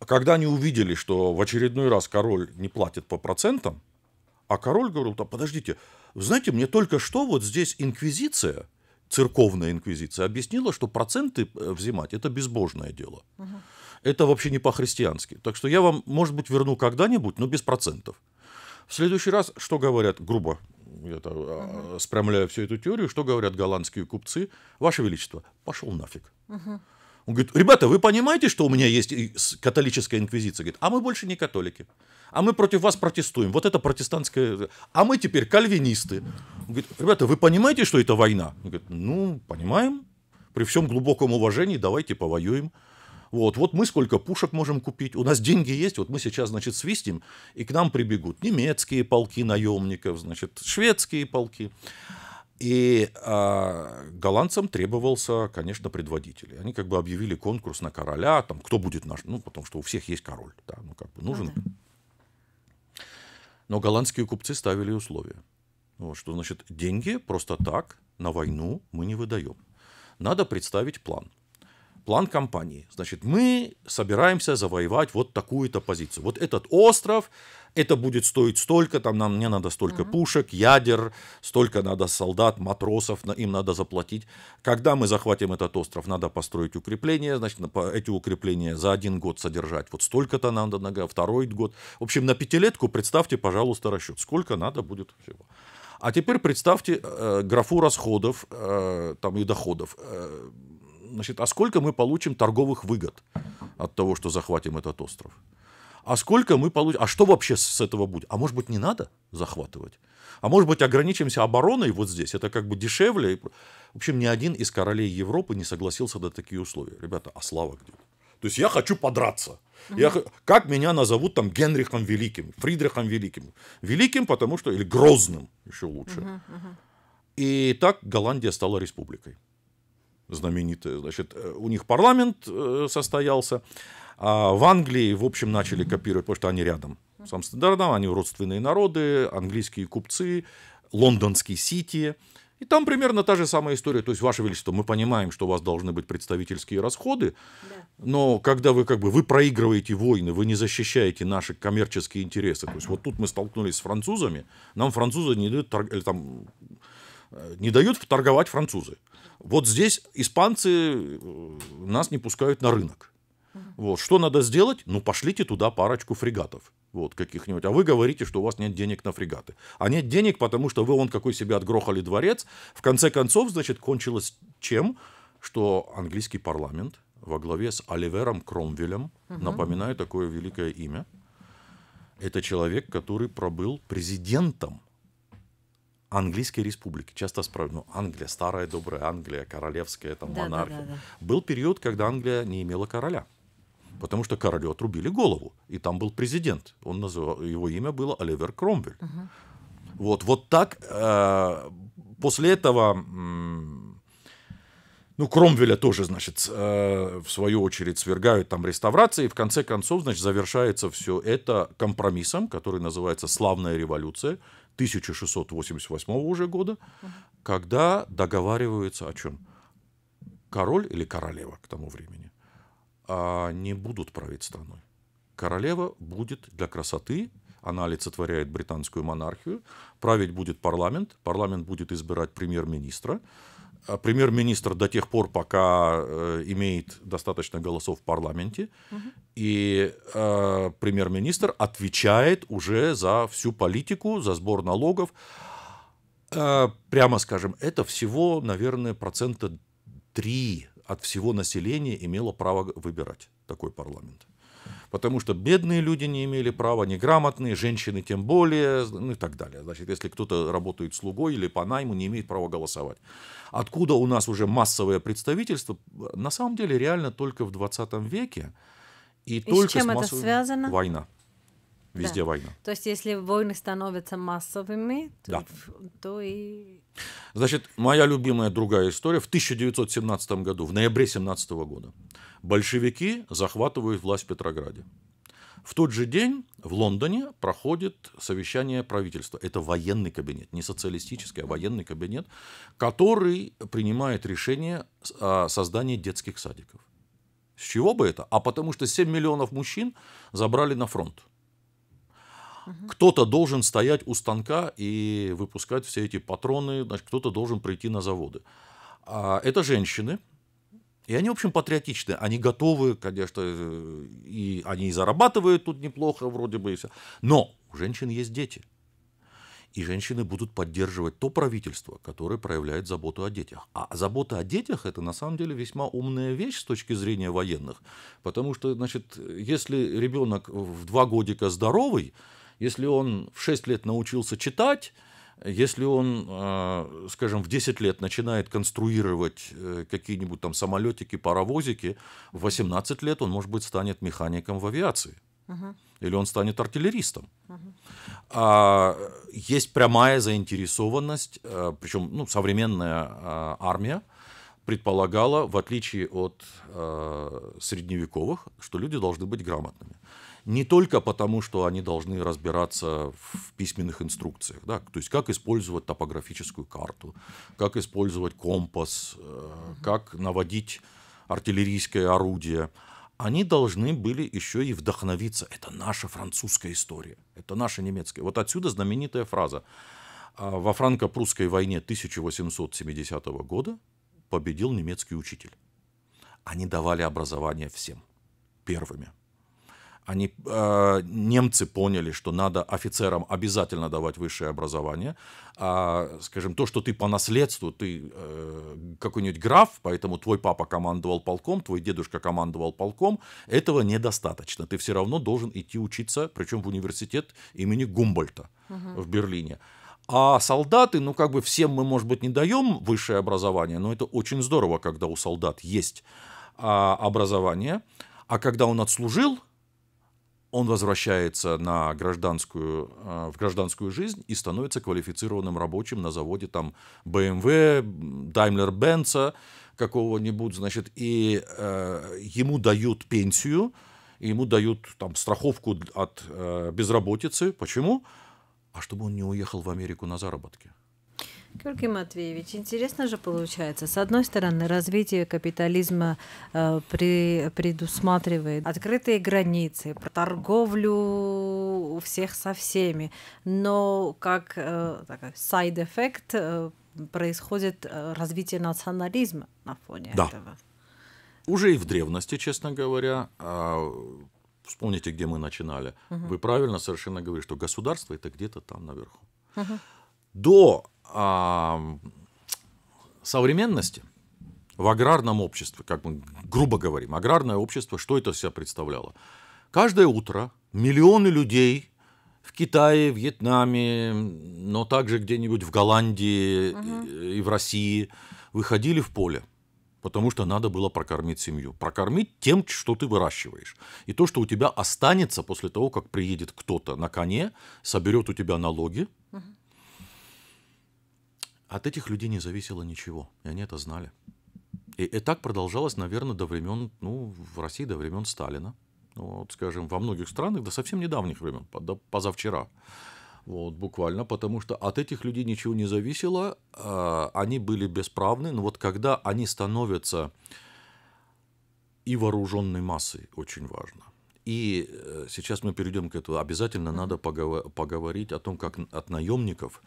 Когда они увидели, что в очередной раз король не платит по процентам, а король говорил, да подождите, знаете, мне только что вот здесь инквизиция, церковная инквизиция, объяснила, что проценты э, взимать – это безбожное дело. Угу. Это вообще не по-христиански. Так что я вам, может быть, верну когда-нибудь, но без процентов. В следующий раз что говорят, грубо это, угу. спрямляю всю эту теорию, что говорят голландские купцы, Ваше Величество, пошел нафиг. Угу. Он говорит, ребята, вы понимаете, что у меня есть католическая инквизиция? Говорит, а мы больше не католики. А мы против вас протестуем. Вот это протестантское... А мы теперь кальвинисты. Он говорит, ребята, вы понимаете, что это война? Он говорит, ну, понимаем. При всем глубоком уважении давайте повоюем. Вот, вот мы сколько пушек можем купить, у нас деньги есть, вот мы сейчас, значит, свистим, и к нам прибегут немецкие полки наемников, значит, шведские полки. И э, голландцам требовался, конечно, предводитель. Они как бы объявили конкурс на короля, там, кто будет наш, ну, потому что у всех есть король, да, ну, как бы нужен. Ну Но голландские купцы ставили условия, вот, что, значит, деньги просто так на войну мы не выдаем. Надо представить план – план компании. Значит, мы собираемся завоевать вот такую-то позицию. Вот этот остров, это будет стоить столько, там нам не надо столько uh-huh. пушек, ядер, столько надо солдат, матросов, им надо заплатить. Когда мы захватим этот остров, надо построить укрепления, значит, эти укрепления за один год содержать. Вот столько-то надо, на второй год. В общем, на пятилетку представьте, пожалуйста, расчет, сколько надо будет всего. А теперь представьте э, э графу расходов э, там, и доходов. Э, значит, а сколько мы получим торговых выгод от того, что захватим этот остров? А сколько мы получим? А что вообще с этого будет? А может быть, не надо захватывать? А может быть, ограничимся обороной вот здесь? Это как бы дешевле. В общем, ни один из королей Европы не согласился на такие условия. Ребята, а слава где? То есть я хочу подраться. Угу. Я, как меня назовут там Генрихом Великим, Фридрихом Великим? Великим, потому что... Или Грозным, еще лучше. Угу, угу. И так Голландия стала республикой знаменитая. Значит, э, у них парламент э, состоялся. А в Англии, в общем, начали копировать, потому что они рядом с Амстердамом, они родственные народы, английские купцы, лондонские сити. И там примерно та же самая история. То есть, Ваше Величество, мы понимаем, что у вас должны быть представительские расходы, да. но когда вы как бы вы проигрываете войны, вы не защищаете наши коммерческие интересы. То есть, вот тут мы столкнулись с французами, нам французы не дают торг... Э, там, не дают торговать французы. Вот здесь испанцы э, нас не пускают на рынок. Вот. Что надо сделать? Ну, пошлите туда парочку фрегатов. Вот, каких-нибудь. А вы говорите, что у вас нет денег на фрегаты. А нет денег, потому что вы вон какой себе отгрохали дворец. В конце концов, значит, кончилось чем? Что английский парламент во главе с Оливером Кромвелем, угу. напоминаю такое великое имя, это человек, который пробыл президентом Английской республики. Часто спрашивают, ну, Англия, старая добрая Англия, королевская там да, монархия. Да, да, да. Был период, когда Англия не имела короля. Потому что королю отрубили голову. И там был президент. Он называл, его имя было Оливер Кромвель. Угу. Вот, вот так э, после этого... ну, Кромвеля тоже, значит, э, в свою очередь свергают там реставрации, и в конце концов, значит, завершается все это компромиссом, который называется «Славная революция», 1688 уже года, когда договариваются о чем? Король или королева к тому времени а, не будут править страной. Королева будет для красоты, она олицетворяет британскую монархию, править будет парламент, парламент будет избирать премьер-министра, а премьер-министр до тех пор, пока э, имеет достаточно голосов в парламенте, угу. и э, премьер-министр отвечает уже за всю политику, за сбор налогов. Э, прямо скажем, это всего, наверное, процента 3 от всего населения имело право выбирать такой парламент потому что бедные люди не имели права, неграмотные, женщины тем более, ну и так далее. Значит, если кто-то работает слугой или по найму, не имеет права голосовать. Откуда у нас уже массовое представительство? На самом деле, реально только в 20 веке. И, и только с чем с массовым... это связано? Война. Везде да. война. То есть, если войны становятся массовыми, то, да. то и... Значит, моя любимая другая история. В 1917 году, в ноябре 17 года, большевики захватывают власть в Петрограде. В тот же день в Лондоне проходит совещание правительства. Это военный кабинет, не социалистический, а военный кабинет, который принимает решение о а, создании детских садиков. С чего бы это? А потому что 7 миллионов мужчин забрали на фронт. Кто-то должен стоять у станка и выпускать все эти патроны, значит, кто-то должен прийти на заводы. А это женщины, и они, в общем, патриотичны. Они готовы, конечно, э, и они и зарабатывают тут неплохо, вроде бы, и все. Но у женщин есть дети. И женщины будут поддерживать то правительство, которое проявляет заботу о детях. А забота о детях – это на самом деле весьма умная вещь с точки зрения военных. Потому что, значит, если ребенок в два годика здоровый, если он в 6 лет научился читать, если он, а, скажем, в 10 лет начинает конструировать э, какие-нибудь там самолетики, паровозики, в 18 лет он, может быть, станет механиком в авиации. Или он станет артиллеристом. Угу. А, есть прямая заинтересованность, э, причем ну, современная а, армия предполагала, в отличие от э, средневековых, что люди должны быть грамотными не только потому, что они должны разбираться в письменных инструкциях, да, то есть как использовать топографическую карту, как использовать компас, э, как наводить артиллерийское орудие, они должны были еще и вдохновиться. Это наша французская история, это наша немецкая. Вот отсюда знаменитая фраза. «А во франко-прусской войне 1870 года победил немецкий учитель. Они давали образование всем первыми. Они, э, немцы поняли, что надо офицерам обязательно давать высшее образование. А, скажем, то, что ты по наследству, ты э, какой-нибудь граф, поэтому твой папа командовал полком, твой дедушка командовал полком, этого недостаточно. Ты все равно должен идти учиться, причем в университет имени Гумбольта угу. в Берлине. А солдаты, ну как бы всем мы, может быть, не даем высшее образование, но это очень здорово, когда у солдат есть а, образование. А когда он отслужил, он возвращается на гражданскую, э, в гражданскую жизнь и становится квалифицированным рабочим на заводе там BMW, Daimler-Benz а какого-нибудь, значит, и э, ему дают пенсию, ему дают там страховку от э, безработицы. Почему? А чтобы он не уехал в Америку на заработки. Георгий Матвеевич, интересно же получается. С одной стороны, развитие капитализма э, при, предусматривает открытые границы, торговлю всех со всеми, но как э, сайд-эффект э, происходит э, развитие национализма на фоне да. этого. Уже и в древности, честно говоря, э, вспомните, где мы начинали. Угу. Вы правильно совершенно говорите, что государство это где-то там наверху. Угу. До а, современности, в аграрном обществе, как мы грубо говорим, аграрное общество, что это себя представляло? Каждое утро миллионы людей в Китае, в Вьетнаме, но также где-нибудь в Голландии угу. и в России выходили в поле, потому что надо было прокормить семью. Прокормить тем, что ты выращиваешь. И то, что у тебя останется после того, как приедет кто-то на коне, соберет у тебя налоги, угу. От этих людей не зависело ничего, и они это знали. И, и так продолжалось, наверное, до времен, ну, в России до времен Сталина. Ну, вот, скажем, во многих странах до совсем недавних времен, до позавчера. Вот, буквально, потому что от этих людей ничего не зависело, э, они были бесправны, но вот когда они становятся и вооруженной массой, очень важно. И э, сейчас мы перейдем к этому. Обязательно надо поговор- поговорить о том, как от наемников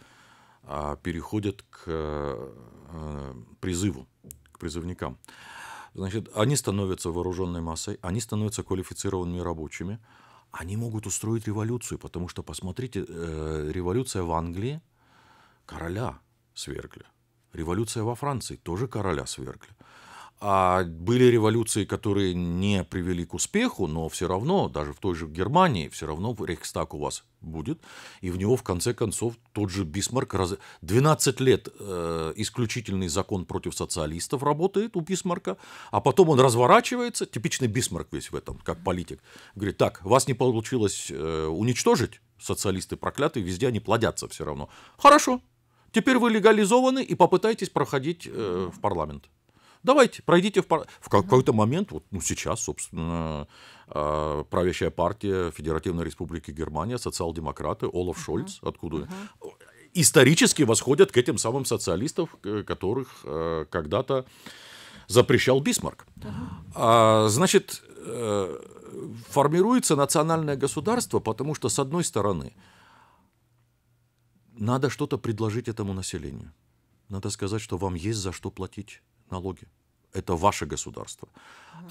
а, переходят к э, э, призыву, к призывникам. Значит, они становятся вооруженной массой, они становятся квалифицированными рабочими, они могут устроить революцию, потому что, посмотрите, э, революция в Англии короля свергли, революция во Франции тоже короля свергли. А были революции, которые не привели к успеху, но все равно, даже в той же Германии, все равно Рейхстаг у вас будет. И в него, в конце концов, тот же Бисмарк... Раз... 12 лет э, исключительный закон против социалистов работает у Бисмарка, а потом он разворачивается, типичный Бисмарк весь в этом, как политик. Говорит, так, вас не получилось э, уничтожить, социалисты проклятые, везде они плодятся все равно. Хорошо, теперь вы легализованы и попытайтесь проходить э, в парламент. Давайте, пройдите в парламент. В какой-то момент, вот ну, сейчас, собственно, а, правящая партия Федеративной Республики Германия, социал-демократы, Олаф Шольц, откуда исторически восходят к этим самым социалистам, которых э, когда-то запрещал Бисмарк. Uh-huh. А, значит, э, формируется национальное государство, потому что, с одной стороны, надо что-то предложить этому населению. Надо сказать, что вам есть за что платить налоги. Это ваше государство.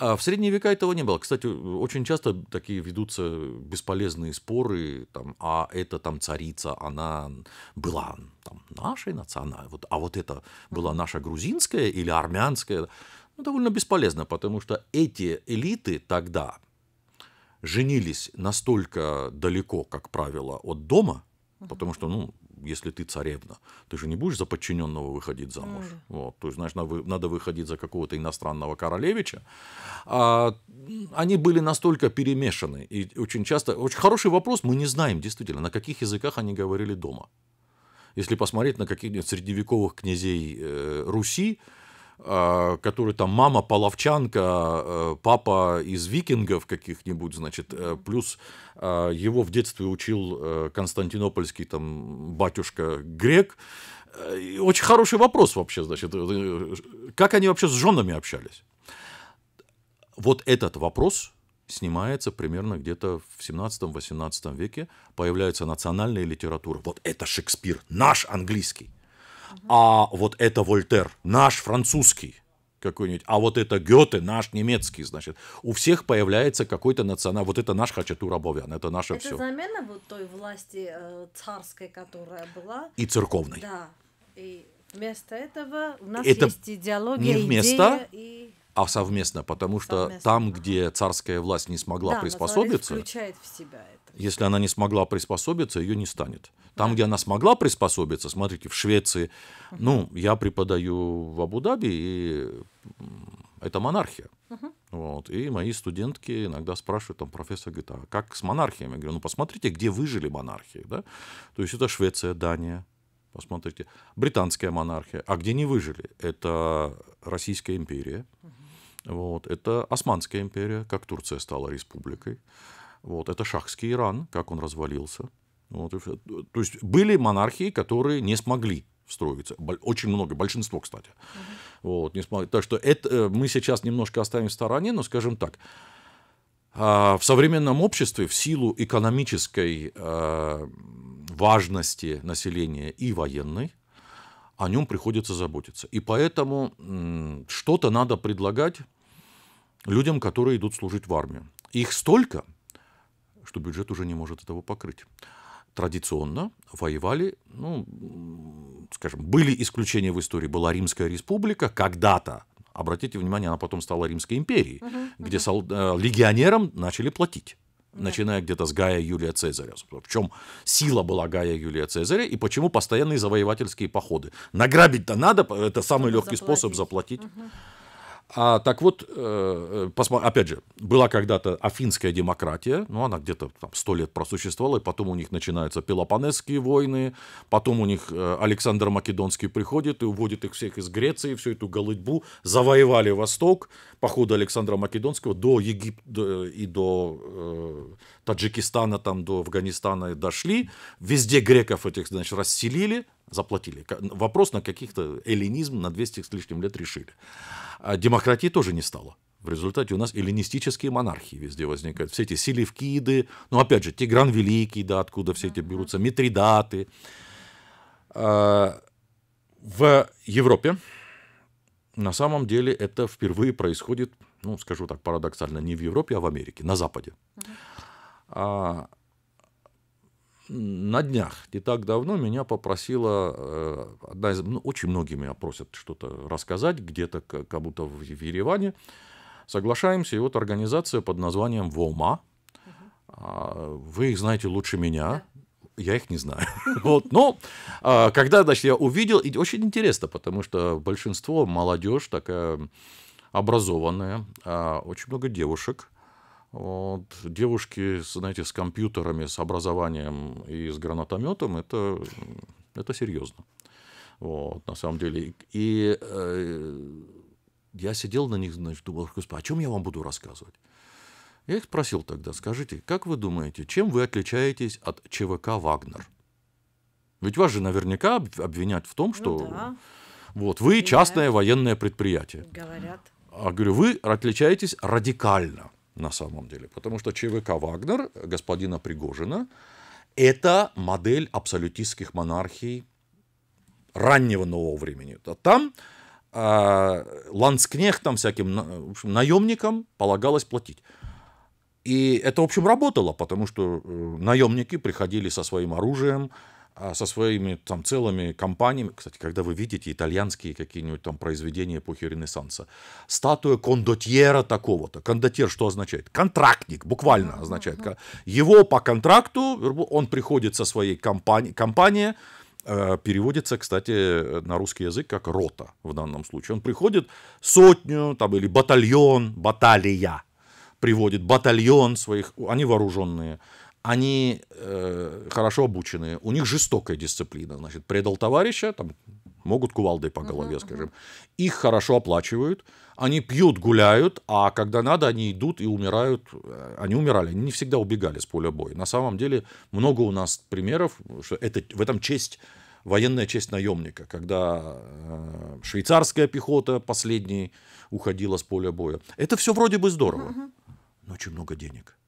А в средние века этого не было. Кстати, очень часто такие ведутся бесполезные споры, там, а это там царица, она была там, нашей национальной, вот, а вот это была наша грузинская или армянская. Ну, довольно бесполезно, потому что эти элиты тогда женились настолько далеко, как правило, от дома – Потому что, ну, если ты царевна, ты же не будешь за подчиненного выходить замуж. Mm. Вот, то есть, знаешь, надо выходить за какого-то иностранного королевича. А, они были настолько перемешаны. И очень часто, очень хороший вопрос, мы не знаем действительно, на каких языках они говорили дома. Если посмотреть на каких-нибудь средневековых князей э, Руси, а, который там мама половчанка, а, папа из викингов каких-нибудь, значит, э, плюс а, его в детстве учил э, константинопольский там батюшка грек. Э, очень хороший вопрос вообще, значит, как они вообще с женами общались? Вот этот вопрос снимается примерно где-то в 17-18 веке, появляется национальная литература. Вот это Шекспир, наш английский. А вот это Вольтер, наш французский какой-нибудь, а вот это Гёте, наш немецкий, значит, у всех появляется какой-то национальный, вот это наш Хачатура Бовян, это наше это все. Это замена вот той власти э, царской, которая была. И церковной. Да, и вместо этого у нас это есть идеология, не вместо, идея и... А совместно, потому что там, где царская власть не смогла да, приспособиться, включает в себя если она не смогла приспособиться, ее не станет. Там, где она смогла приспособиться, смотрите, в Швеции, ну, я преподаю в Абу-Даби, и это монархия. Uh-huh. Вот. И мои студентки иногда спрашивают, там, профессор говорит, а как с монархиями? Я говорю, ну, посмотрите, где выжили монархии, да? То есть это Швеция, Дания, посмотрите, британская монархия. А где не выжили? Это Российская империя, uh-huh. вот. это Османская империя, как Турция стала республикой. Вот. Это шахский Иран, как он развалился. Вот. То есть были монархии, которые не смогли встроиться. Очень много, большинство, кстати. Угу. Вот, не смогли. Так что это э, мы сейчас немножко оставим в стороне, но скажем так, а, в современном обществе в силу экономической э, важности населения и военной, о нем приходится заботиться. И поэтому что-то надо предлагать людям, которые идут служить в армию. Их столько, что бюджет уже не может этого покрыть. Традиционно воевали, ну, скажем, были исключения в истории. Была Римская республика когда-то, обратите внимание, она потом стала Римской империей, uh-huh, где Uh-huh. легионерам начали платить. Yeah. Начиная где-то с Гая Юлия Цезаря. В чем сила была Гая Юлия Цезаря и почему постоянные завоевательские походы. Награбить-то надо, это самый легкий заплатить. способ заплатить. Uh-huh. А, так вот, э, э опять же, была когда-то афинская демократия, ну, она где-то там сто лет просуществовала, и потом у них начинаются Пелопонесские войны, потом у них э, Александр Македонский приходит и уводит их всех из Греции, всю эту голытьбу, завоевали Восток, по ходу Александра Македонского до Египта э, и до Таджикистана, там, до Афганистана дошли, везде греков этих, значит, расселили, заплатили. Вопрос на каких-то эллинизм на 200 с лишним лет решили. А демократии тоже не стало. В результате у нас эллинистические монархии везде возникают. Все эти селевкиды, ну опять же, Тигран Великий, да, откуда все эти берутся, Митридаты. А, в Европе на самом деле это впервые происходит, ну, скажу так, парадоксально, не в Европе, а в Америке, на Западе. uh на днях, не так давно, меня попросила э, одна из... Ну, очень многие меня просят что-то рассказать где-то, как будто в Ереване. Соглашаемся, и вот организация под названием ВОМА. А, вы их знаете лучше меня. я их не знаю. вот, но а, когда, значит, я увидел, и очень интересно, потому что большинство молодежь такая образованная, а, очень много девушек, вот. Девушки, знаете, с компьютерами, с образованием и с гранатометом это, это серьезно. Вот, на самом деле. И э, я сидел на них, значит, думал, господи, о чем я вам буду рассказывать? Я их спросил тогда, скажите, как вы думаете, чем вы отличаетесь от ЧВК «Вагнер»? Ведь вас же наверняка обвинять в том, ну что ну, да. вот, вы частное военное предприятие. Говорят. А говорю, вы отличаетесь радикально на самом деле. Потому что ЧВК Вагнер, господина Пригожина, это модель абсолютистских монархий раннего нового времени. А там э, ланскнехтам, всяким общем, наемникам полагалось платить. И это, в общем, работало, потому что э, наемники приходили со своим оружием, а, со своими там целыми компаниями, кстати, когда вы видите итальянские какие-нибудь там произведения эпохи Ренессанса, статуя кондотьера такого-то, кондотьер что означает? Контрактник, буквально означает. Его по контракту, он приходит со своей компанией, компания э, переводится, кстати, на русский язык как рота в данном случае. Он приходит сотню там, или батальон, баталия, приводит батальон своих, они вооруженные, они э, хорошо обучены, у них жестокая дисциплина, значит, предал товарища, там, могут кувалдой по голове, uh-huh, скажем. Uh-huh. Их хорошо оплачивают, они пьют, гуляют, а когда надо, они идут и умирают. Э, они умирали, они не всегда убегали с поля боя. На самом деле много у нас примеров, что это, в этом честь военная честь наемника, когда э, швейцарская пехота последней уходила с поля боя. Это все вроде бы здорово, uh-huh. но очень много денег.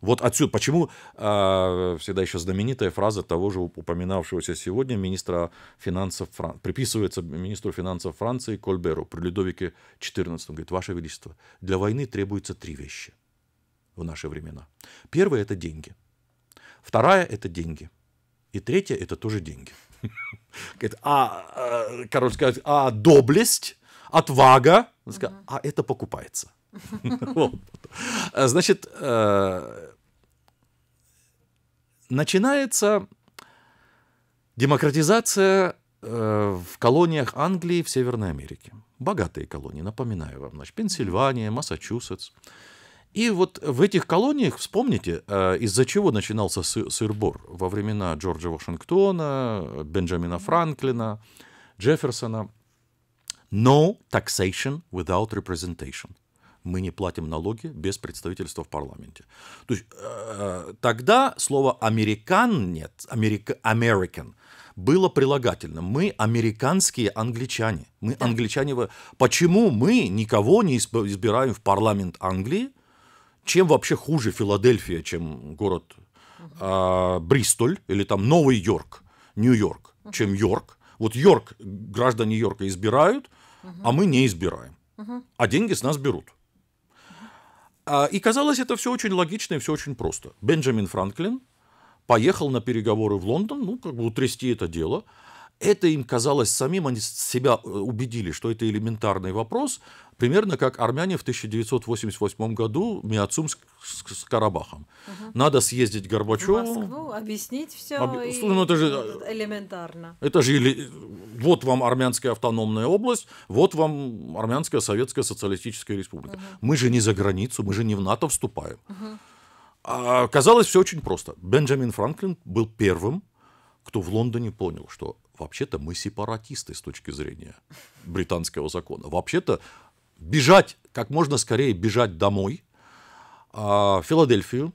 Вот отсюда, почему э, всегда еще знаменитая фраза того же упоминавшегося сегодня министра финансов Франции, приписывается министру финансов Франции Кольберу при Людовике XIV. Говорит, Ваше Величество, для войны требуется три вещи в наши времена. Первое – это деньги. Вторая – это деньги. И третья – это тоже деньги. А, э, король сказать а доблесть, отвага, а это покупается. Значит, э, начинается демократизация э, в колониях Англии в Северной Америке. Богатые колонии, напоминаю вам, значит, Пенсильвания, Массачусетс. И вот в этих колониях, вспомните, э, из-за чего начинался сырбор во времена Джорджа Вашингтона, Бенджамина Франклина, Джефферсона. No taxation without representation мы не платим налоги без представительства в парламенте. То есть э, э тогда слово «американ» нет, америка, American было прилагательным. Мы американские англичане. Мы да. англичане. Почему мы никого не избираем в парламент Англии? Чем вообще хуже Филадельфия, чем город э, Бристоль или там Новый Йорк, Нью-Йорк, uh-huh. чем Йорк? Вот Йорк, граждане Йорка избирают, uh-huh. а мы не избираем. Uh-huh. А деньги с нас берут. А, и казалось это все очень логично и все очень просто. Бенджамин Франклин поехал на переговоры в Лондон, ну, как бы утрясти это дело – это им казалось самим, они себя э, убедили, что это элементарный вопрос, примерно как армяне в 1988 году Миацум с, с, Карабахом. Угу. Надо съездить Горбачеву. Москву, объяснить все. Об... И... Ну, это же элементарно. Это же или вот вам армянская автономная область, вот вам армянская советская социалистическая республика. Угу. Мы же не за границу, мы же не в НАТО вступаем. Угу. А, казалось все очень просто. Бенджамин Франклин был первым, кто в Лондоне понял, что вообще-то мы сепаратисты с точки зрения британского закона. Вообще-то бежать, как можно скорее бежать домой, а, в Филадельфию,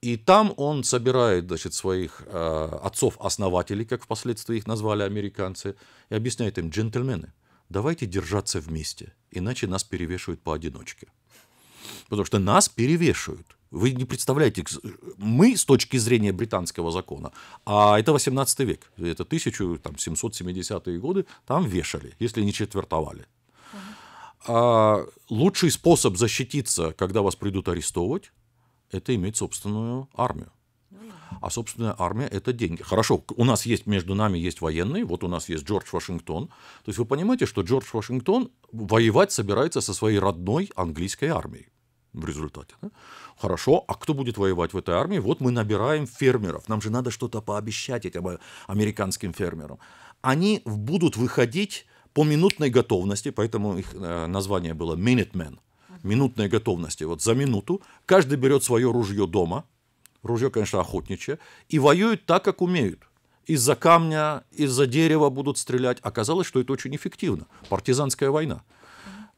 и там он собирает значит, своих э, отцов-основателей, как впоследствии их назвали американцы, и объясняет им, джентльмены, давайте держаться вместе, иначе нас перевешивают поодиночке. Потому что нас перевешивают. Вы не представляете, мы с точки зрения британского закона, а это 18 век, это 1770-е годы, там вешали, если не четвертовали. А лучший способ защититься, когда вас придут арестовывать, это иметь собственную армию. А собственная армия – это деньги. Хорошо, у нас есть, между нами есть военные, вот у нас есть Джордж Вашингтон. То есть вы понимаете, что Джордж Вашингтон воевать собирается со своей родной английской армией в результате. Да? Хорошо, а кто будет воевать в этой армии? Вот мы набираем фермеров. Нам же надо что-то пообещать этим э, американским фермерам. Они будут выходить по минутной готовности, поэтому их э, название было Минутмен. минутной готовности. Вот за минуту каждый берет свое ружье дома, ружье, конечно, охотничье, и воюют так, как умеют. Из-за камня, из-за дерева будут стрелять. Оказалось, что это очень эффективно. Партизанская война.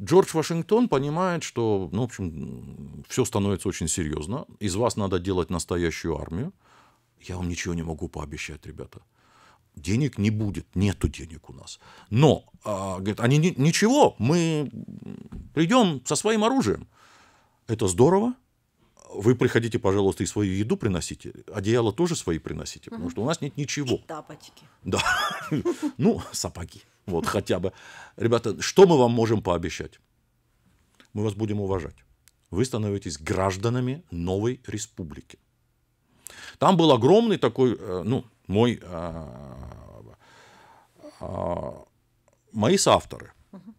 Джордж Вашингтон понимает, что, ну, в общем, все становится очень серьезно. Из вас надо делать настоящую армию. Я вам ничего не могу пообещать, ребята. Денег не будет, нету денег у нас. Но, а, говорит, они ничего, мы придем со своим оружием. Это здорово. Вы приходите, пожалуйста, и свою еду приносите. Одеяло тоже свои приносите, потому что у нас нет ничего. И тапочки. Да. Ну, сапоги вот хотя бы. Ребята, что мы вам можем пообещать? Мы вас будем уважать. Вы становитесь гражданами новой республики. Там был огромный такой, э, ну, мой, а, а, мои соавторы,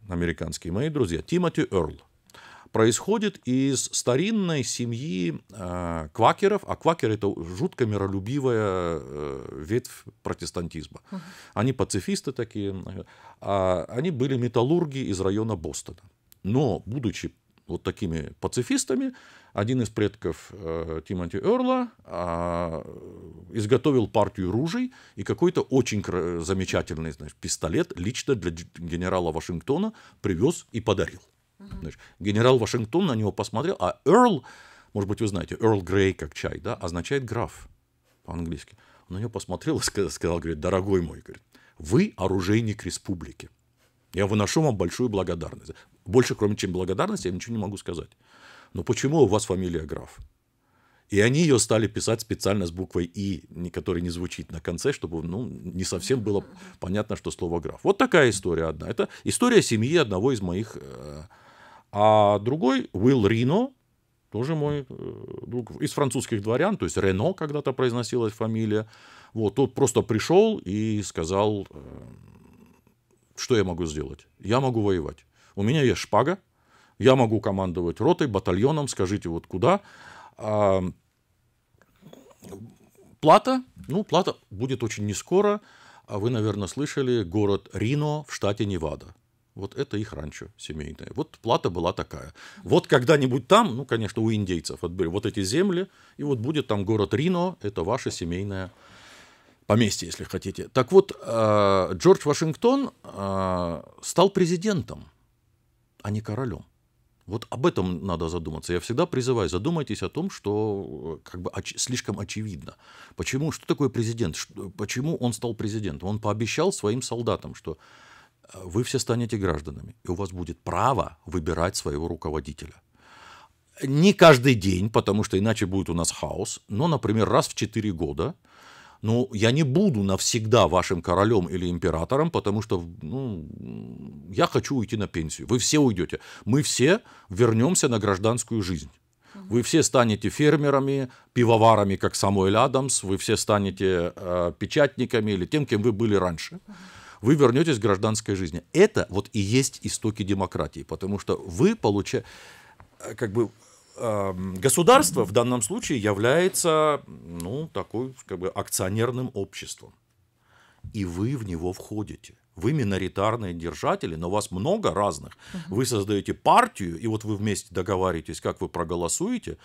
американские, мои друзья, Тимоти Эрл, происходит из старинной семьи э, квакеров, а квакеры это жутко миролюбивая э, ветвь протестантизма. Угу. Они пацифисты такие, а они были металлурги из района Бостона. Но, будучи вот такими пацифистами, один из предков э, Тимоти Эрла э, изготовил партию ружей и какой-то очень замечательный значит, пистолет лично для генерала Вашингтона привез и подарил. Значит, генерал Вашингтон на него посмотрел, а Earl, может быть, вы знаете, Earl Grey как чай, да, означает граф по-английски. Он на него посмотрел и сказал, говорит, дорогой мой, говорит, вы оружейник республики. Я выношу вам большую благодарность. Больше, кроме чем благодарность, я ничего не могу сказать. Но почему у вас фамилия граф? И они ее стали писать специально с буквой «и», которая не звучит на конце, чтобы ну, не совсем было понятно, что слово «граф». Вот такая история одна. Это история семьи одного из моих э, а другой Уилл Рино, тоже мой э, друг, из французских дворян, то есть Рено когда-то произносилась фамилия. Вот, тот просто пришел и сказал, э, что я могу сделать? Я могу воевать. У меня есть шпага, я могу командовать ротой, батальоном, скажите вот куда. А, плата, ну, плата будет очень не нескоро. А вы, наверное, слышали город Рино в штате Невада. Вот это их ранчо семейное. Вот плата была такая. Вот когда-нибудь там, ну, конечно, у индейцев отберем вот эти земли, и вот будет там город Рино, это ваше семейное поместье, если хотите. Так вот, э, Джордж Вашингтон э, стал президентом, а не королем. Вот об этом надо задуматься. Я всегда призываю, задумайтесь о том, что э, как бы оч- слишком очевидно. Почему, что такое президент? Почему он стал президентом? Он пообещал своим солдатам, что вы все станете гражданами, и у вас будет право выбирать своего руководителя. Не каждый день, потому что иначе будет у нас хаос, но, например, раз в 4 года, ну, я не буду навсегда вашим королем или императором, потому что ну, я хочу уйти на пенсию. Вы все уйдете. Мы все вернемся на гражданскую жизнь. Вы все станете фермерами, пивоварами, как Самуэль Адамс, вы все станете э, печатниками или тем, кем вы были раньше. Uh-huh вы вернетесь к гражданской жизни. Это вот и есть истоки демократии, потому что вы получаете, э, как бы, эм, государство в данном случае является, ну, такой, как бы, акционерным обществом. И вы в него входите. Вы миноритарные держатели, но вас много разных. Угу. Вы создаете партию, и вот вы вместе договариваетесь, как вы проголосуете,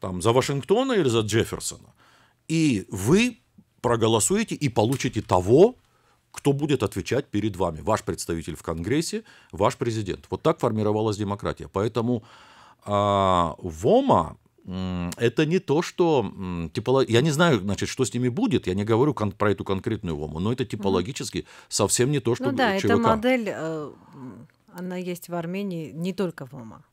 там, за Вашингтона или за Джефферсона. И вы проголосуете и получите того, кто будет отвечать перед вами. Ваш представитель в Конгрессе, ваш президент. Вот так формировалась демократия. Поэтому а, ВОМА это не то, что типа, я не знаю, значит, что с ними будет, я не говорю кон- про эту конкретную ВОМу, но это типологически совсем не то, что ну, да, ЧВК. эта модель, э, она есть в Армении не только ВОМа.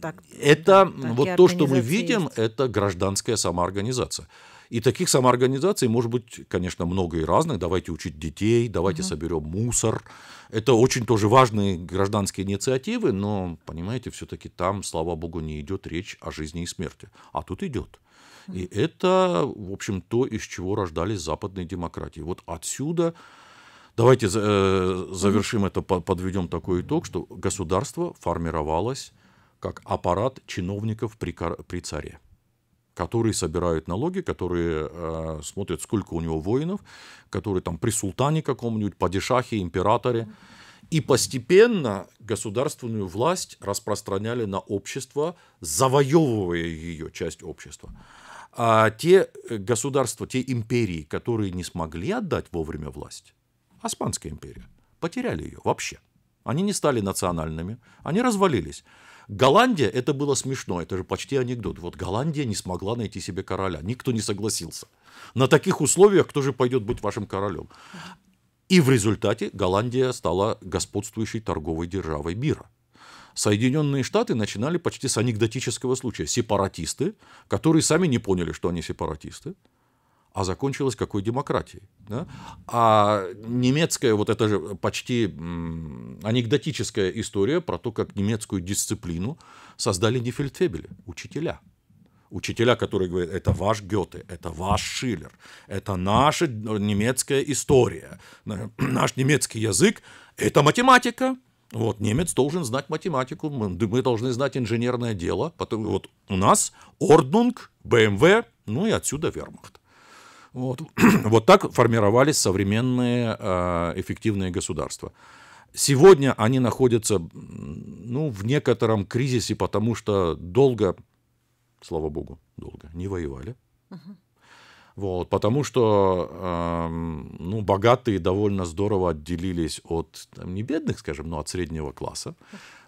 Так, это так, вот то, что мы видим, есть. это гражданская самоорганизация. И таких самоорганизаций может быть, конечно, много и разных. Давайте учить детей, давайте угу. соберем мусор. Это очень тоже важные гражданские инициативы, но, понимаете, все-таки там, слава богу, не идет речь о жизни и смерти. А тут идет. И это, в общем, то, из чего рождались западные демократии. Вот отсюда давайте э, завершим это, подведем такой итог, что государство формировалось как аппарат чиновников при, при царе которые собирают налоги, которые э, смотрят, сколько у него воинов, которые там при султане каком-нибудь, падишахе, императоре. И постепенно государственную власть распространяли на общество, завоевывая ее часть общества. А те э, государства, те империи, которые не смогли отдать вовремя власть, Османская империя, потеряли ее вообще. Они не стали национальными, они развалились. Голландия, это было смешно, это же почти анекдот. Вот Голландия не смогла найти себе короля, никто не согласился. На таких условиях кто же пойдет быть вашим королем? И в результате Голландия стала господствующей торговой державой мира. Соединенные Штаты начинали почти с анекдотического случая. Сепаратисты, которые сами не поняли, что они сепаратисты, а закончилась какой демократией. Да? А немецкая вот это же почти анекдотическая история про то, как немецкую дисциплину создали не учителя учителя, которые говорят, это ваш Гёте, это ваш Шиллер, это наша немецкая история, наш немецкий язык, это математика. Вот, немец должен знать математику, мы, мы должны знать инженерное дело. Потом, вот у нас Орднунг, БМВ, эм ну и отсюда Вермахт. Вот, вот так формировались современные а, эффективные государства. Сегодня они находятся ну, в некотором кризисе, потому что долго, слава богу, долго не воевали. Вот, потому что э, ну, богатые довольно здорово отделились от там, не бедных, скажем, но от среднего класса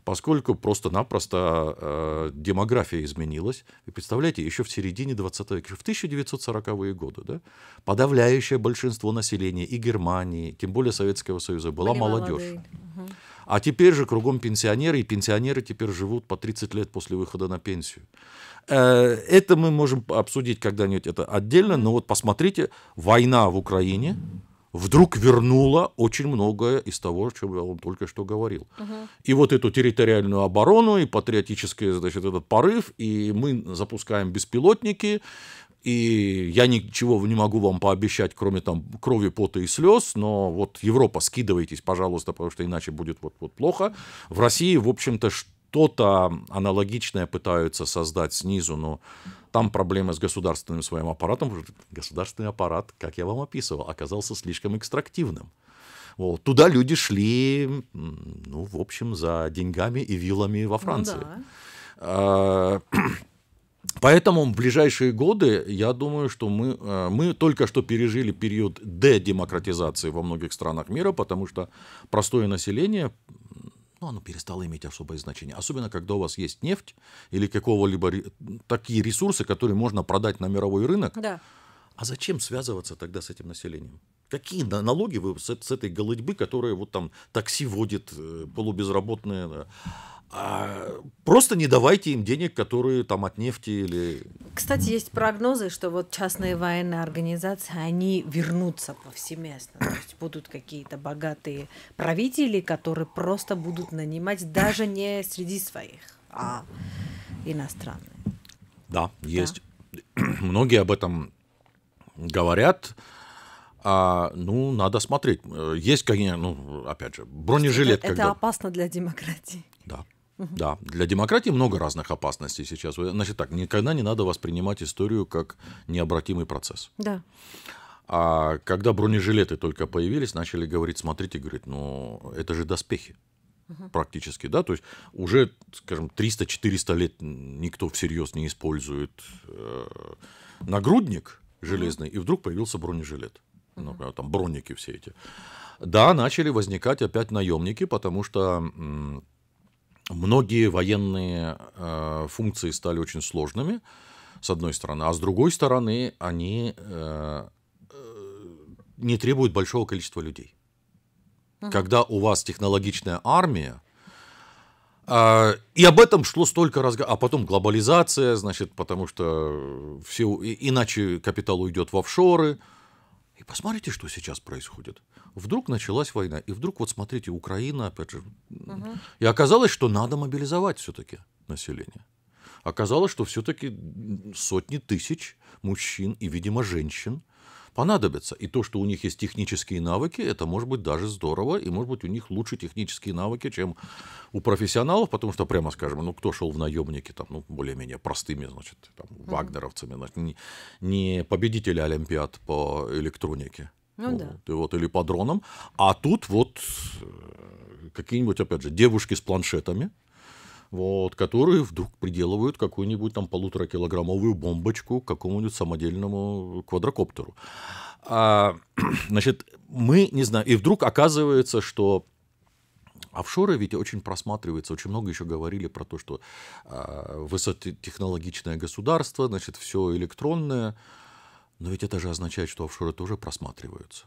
поскольку просто-напросто э, демография изменилась. Вы представляете, еще в середине 20 века, еще в 1940-е годы, да, подавляющее большинство населения и Германии, тем более Советского Союза, была Были молодежь. Угу. А теперь же кругом пенсионеры, и пенсионеры теперь живут по 30 лет после выхода на пенсию. Э, это мы можем обсудить когда-нибудь это отдельно, но вот посмотрите, война в Украине, вдруг вернула очень многое из того, о чем я вам только что говорил. Угу. И вот эту территориальную оборону, и патриотический, значит, этот порыв, и мы запускаем беспилотники, и я ничего не могу вам пообещать, кроме там крови, пота и слез, но вот Европа, скидывайтесь, пожалуйста, потому что иначе будет вот, вот плохо. В России, в общем-то, что-то аналогичное пытаются создать снизу, но там проблемы с государственным своим аппаратом. Государственный аппарат, как я вам описывал, оказался слишком экстрактивным. Вот. Туда люди шли, ну, в общем, за деньгами и вилами во Франции. Ну, да. А, поэтому в ближайшие годы, я думаю, что мы, э, мы только что пережили период демократизации во многих странах мира, потому что простое население ну, оно перестало иметь особое значение. Особенно, когда у вас есть нефть или какого-либо такие ресурсы, которые можно продать на мировой рынок. Да. А зачем связываться тогда с этим населением? Какие налоги вы с, с этой голодьбы, которые вот там такси водит, э, полубезработные... Да? А просто не давайте им денег, которые там от нефти или... Кстати, есть прогнозы, что вот частные военные организации, они вернутся повсеместно. То есть будут какие-то богатые правители, которые просто будут нанимать даже не среди своих, а иностранные. Да, есть. Да. Многие об этом говорят. А, ну, надо смотреть. Э, есть, конечно, ну, опять же, бронежилет. Это, когда... это опасно для демократии. Да. Угу. Да, для демократии много разных опасностей сейчас. Значит так, никогда не надо воспринимать историю как необратимый процесс. Да. А когда бронежилеты только появились, начали говорить, смотрите, говорит, ну это же доспехи угу. практически, да, то есть уже, скажем, 300-400 лет никто всерьез не использует э, нагрудник железный, угу. и вдруг появился бронежилет, ну, там броники все эти. Да, начали возникать опять наемники, потому что многие военные э, функции стали очень сложными, с одной стороны, а с другой стороны, они э, э не требуют большого количества людей. Угу. Когда у вас технологичная армия, э, и об этом шло столько разговоров. А потом глобализация, значит, потому что все... иначе капитал уйдет в офшоры. И посмотрите, что сейчас происходит. Вдруг началась война, и вдруг, вот смотрите, Украина, опять же, угу. и оказалось, что надо мобилизовать все-таки население. Оказалось, что все-таки сотни тысяч мужчин и, видимо, женщин понадобятся. И то, что у них есть технические навыки, это может быть даже здорово, и может быть у них лучше технические навыки, чем у профессионалов, потому что, прямо скажем, ну кто шел в наемники, там, ну, более-менее простыми, значит, там, вагнеровцами, значит, не, не победители Олимпиад по электронике. Ну вот, да. И вот, или по дронам. А тут вот э, какие-нибудь, опять же, девушки с планшетами, вот, которые вдруг приделывают какую-нибудь там полуторакилограммовую бомбочку к какому-нибудь самодельному квадрокоптеру. А, значит, мы не знаю, и вдруг оказывается, что Офшоры ведь очень просматриваются, очень много еще говорили про то, что э, а, высокотехнологичное государство, значит, все электронное, но ведь это же означает, что офшоры тоже просматриваются.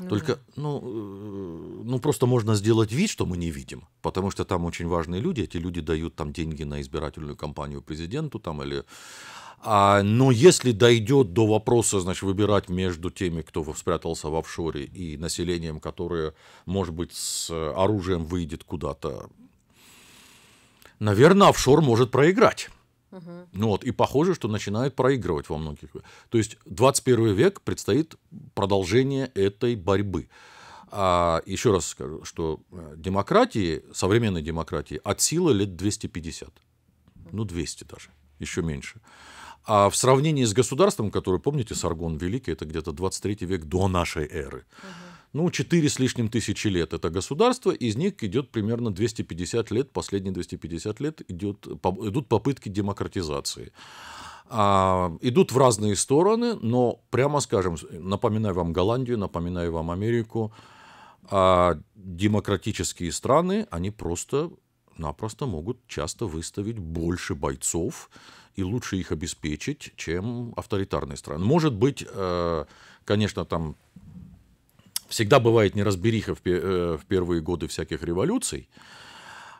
Ну, Только, ну, э, ну, просто можно сделать вид, что мы не видим, потому что там очень важные люди, эти люди дают там деньги на избирательную кампанию президенту там или... А, но если дойдет до вопроса, значит, выбирать между теми, кто спрятался в офшоре, и населением, которое, может быть, с оружием выйдет куда-то, наверное, офшор может проиграть. Ну вот, и похоже, что начинают проигрывать во многих. То есть 21 век предстоит продолжение этой борьбы. А еще раз скажу, что э, демократии, современной демократии от силы лет 250. Ну, 200 даже, еще меньше. А в сравнении с государством, которое, помните, Саргон Великий, это где-то 23 век до нашей эры. Угу ну, 4 с лишним тысячи лет это государство, из них идет примерно 250 лет, последние 250 лет идет, идут попытки демократизации. А, идут в разные стороны, но прямо скажем, напоминаю вам Голландию, напоминаю вам Америку, а демократические страны, они просто напросто могут часто выставить больше бойцов и лучше их обеспечить, чем авторитарные страны. Может быть, э, конечно, там всегда бывает неразбериха в, э, в первые годы всяких революций.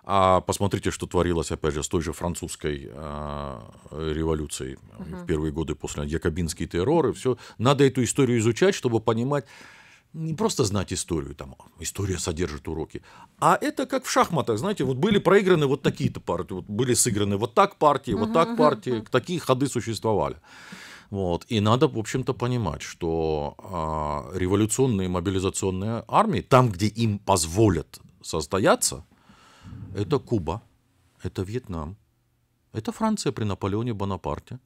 А посмотрите, что творилось, опять же, с той же французской а, э, революцией uh-huh. в первые годы после якобинский террор и все. Надо эту историю изучать, чтобы понимать, не просто знать историю, там, история содержит уроки, а это как в шахматах, знаете, вот были проиграны вот такие-то партии, вот были сыграны вот так партии, вот uh-huh, так партии, uh-huh. такие ходы существовали. Вот. И надо, в общем-то, понимать, что э, революционные мобилизационные армии, там, где им позволят состояться, это Куба, это Вьетнам, это Франция при Наполеоне Бонапарте,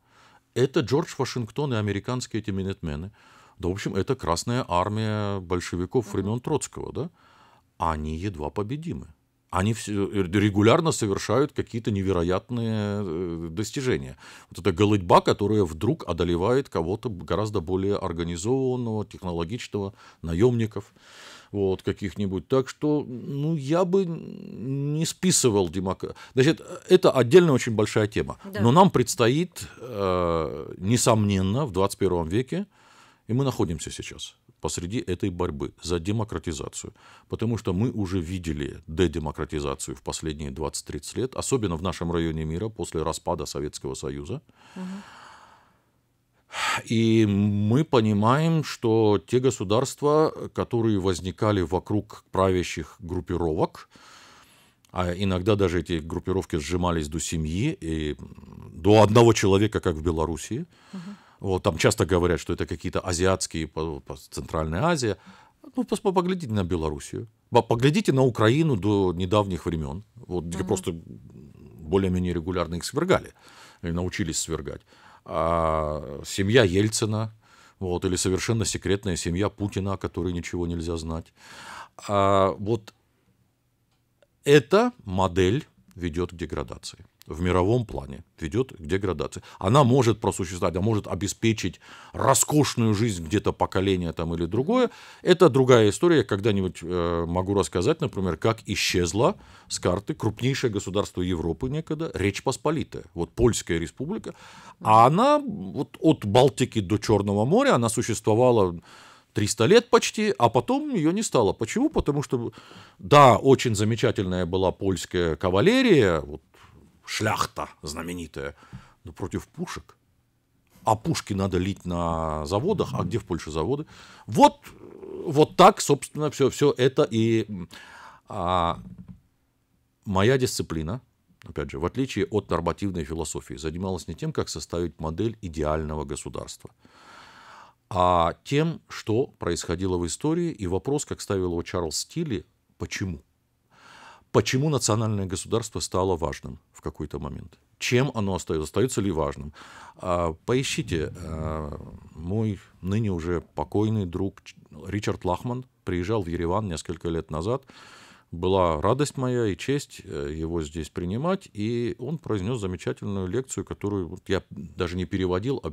это Джордж Вашингтон и американские эти минетмены. Да, в общем, это Красная Армия большевиков времен Троцкого, да? Они едва победимы они регулярно совершают какие-то невероятные э, достижения. Вот эта голодьба, которая вдруг одолевает кого-то гораздо более организованного, технологичного, наемников вот, каких-нибудь. Так что, ну, я бы не списывал демократию. Значит, это отдельная очень большая тема. Да. Но нам предстоит, э, несомненно, в 21 веке, и мы находимся сейчас – посреди этой борьбы за демократизацию. Потому что мы уже видели дедемократизацию в последние 20-30 лет, особенно в нашем районе мира после распада Советского Союза. И мы понимаем, что те государства, которые возникали вокруг правящих группировок, а иногда даже эти группировки сжимались до семьи, и до одного человека, как в Белоруссии, угу вот, там часто говорят, что это какие-то азиатские, по, по, Центральная Азия. Ну, поглядите на Белоруссию. Поглядите на Украину до недавних времен, вот, где угу. просто более-менее регулярно их свергали, или научились свергать. А семья Ельцина, вот, или совершенно секретная семья Путина, о которой ничего нельзя знать. А вот эта модель ведет к деградации в мировом плане ведет к деградации. Она может просуществовать, она может обеспечить роскошную жизнь где-то поколения там или другое. Это другая история. Я когда-нибудь э, могу рассказать, например, как исчезла с карты крупнейшее государство Европы некогда, Речь Посполитая, вот Польская республика. А она вот от Балтики до Черного моря, она существовала 300 лет почти, а потом ее не стало. Почему? Потому что, да, очень замечательная была польская кавалерия, вот шляхта знаменитая, но ну, против пушек. А пушки надо лить на заводах, а где в Польше заводы? Вот, вот так, собственно, все, все это и а, моя дисциплина, опять же, в отличие от нормативной философии, занималась не тем, как составить модель идеального государства, а тем, что происходило в истории, и вопрос, как ставил его Чарльз Стилли, почему – почему национальное государство стало важным в какой-то момент. Чем оно остается? Остается ли важным? А, поищите, а, мой ныне уже покойный друг Ричард Лахман приезжал в Ереван несколько лет назад. Была радость моя и честь э, его здесь принимать, и он произнес замечательную лекцию, которую я даже не переводил, а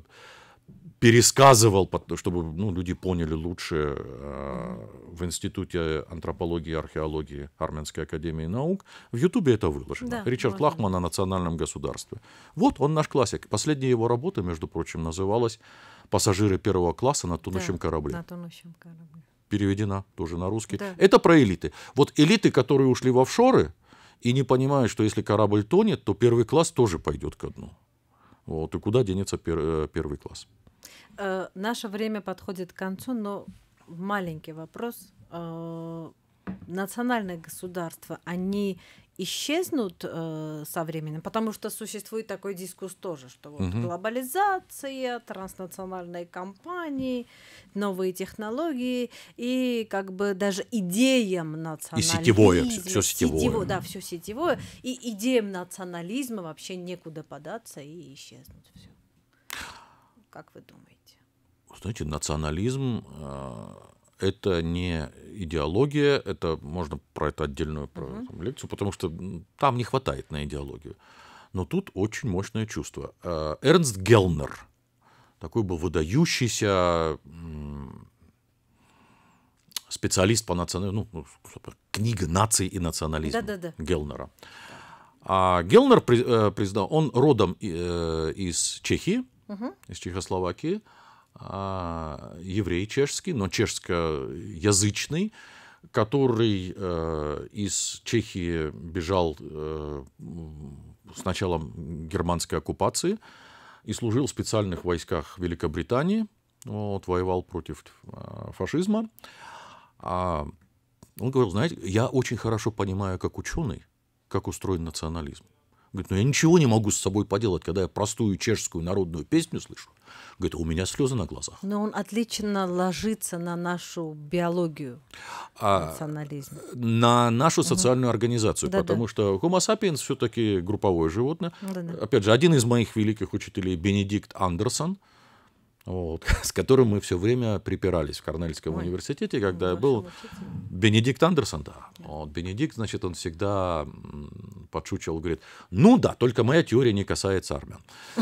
пересказывал, чтобы ну, люди поняли лучше э, в Институте антропологии и археологии Армянской академии наук. В Ютубе это выложено. Да, Ричард можно. Лахман о национальном государстве. Вот он наш классик. Последняя его работа, между прочим, называлась «Пассажиры первого класса на тонущем да, корабле». На тонущем корабле. Переведена тоже на русский. Да. Это про элиты. Вот элиты, которые ушли в офшоры и не понимают, что если корабль тонет, то первый класс тоже пойдет ко дну. Вот, и куда денется пер, э, первый класс? Э, наше время подходит к концу, но маленький вопрос. Э, национальные государства, они исчезнут э, со временем, потому что существует такой дискурс тоже, что вот угу. глобализация, транснациональные компании, новые технологии и как бы даже идеям национализма. И сетевое, все, все сетевое. сетевое. Да, все сетевое. И идеям национализма вообще некуда податься и исчезнуть все. Как вы думаете? Знаете, национализм... Э это не идеология, это можно про это отдельную про, uh-huh. там, лекцию, потому что там не хватает на идеологию. Но тут очень мощное чувство. А, Эрнст Гелнер, такой был выдающийся специалист по национальному, ну, ну книга нации и национализма да, да, да. Гелнера. А Гелнер э, признал, он родом э, из Чехии, угу. из Чехословакии, а, еврей чешский, но чешскоязычный, который э, из Чехии бежал э, с началом германской оккупации и служил в специальных войсках Великобритании, вот, воевал против э, фашизма. А он говорил, знаете, я очень хорошо понимаю, как ученый, как устроен национализм. Говорит, ну я ничего не могу с собой поделать, когда я простую чешскую народную песню слышу. Говорит, у меня слезы на глазах. Но он отлично ложится на нашу биологию а, национализма. На нашу социальную угу. организацию, да, потому да. что Homo sapiens все-таки групповое животное. Да, да. Опять же, один из моих великих учителей Бенедикт Андерсон, угу вот, с которым мы все время припирались в Корнельском Ой. университете, когда ну, я был. Учитель. Бенедикт Андерсон, да. Вот, Бенедикт, значит, он всегда подшучивал, говорит, ну да, только моя теория не касается армян.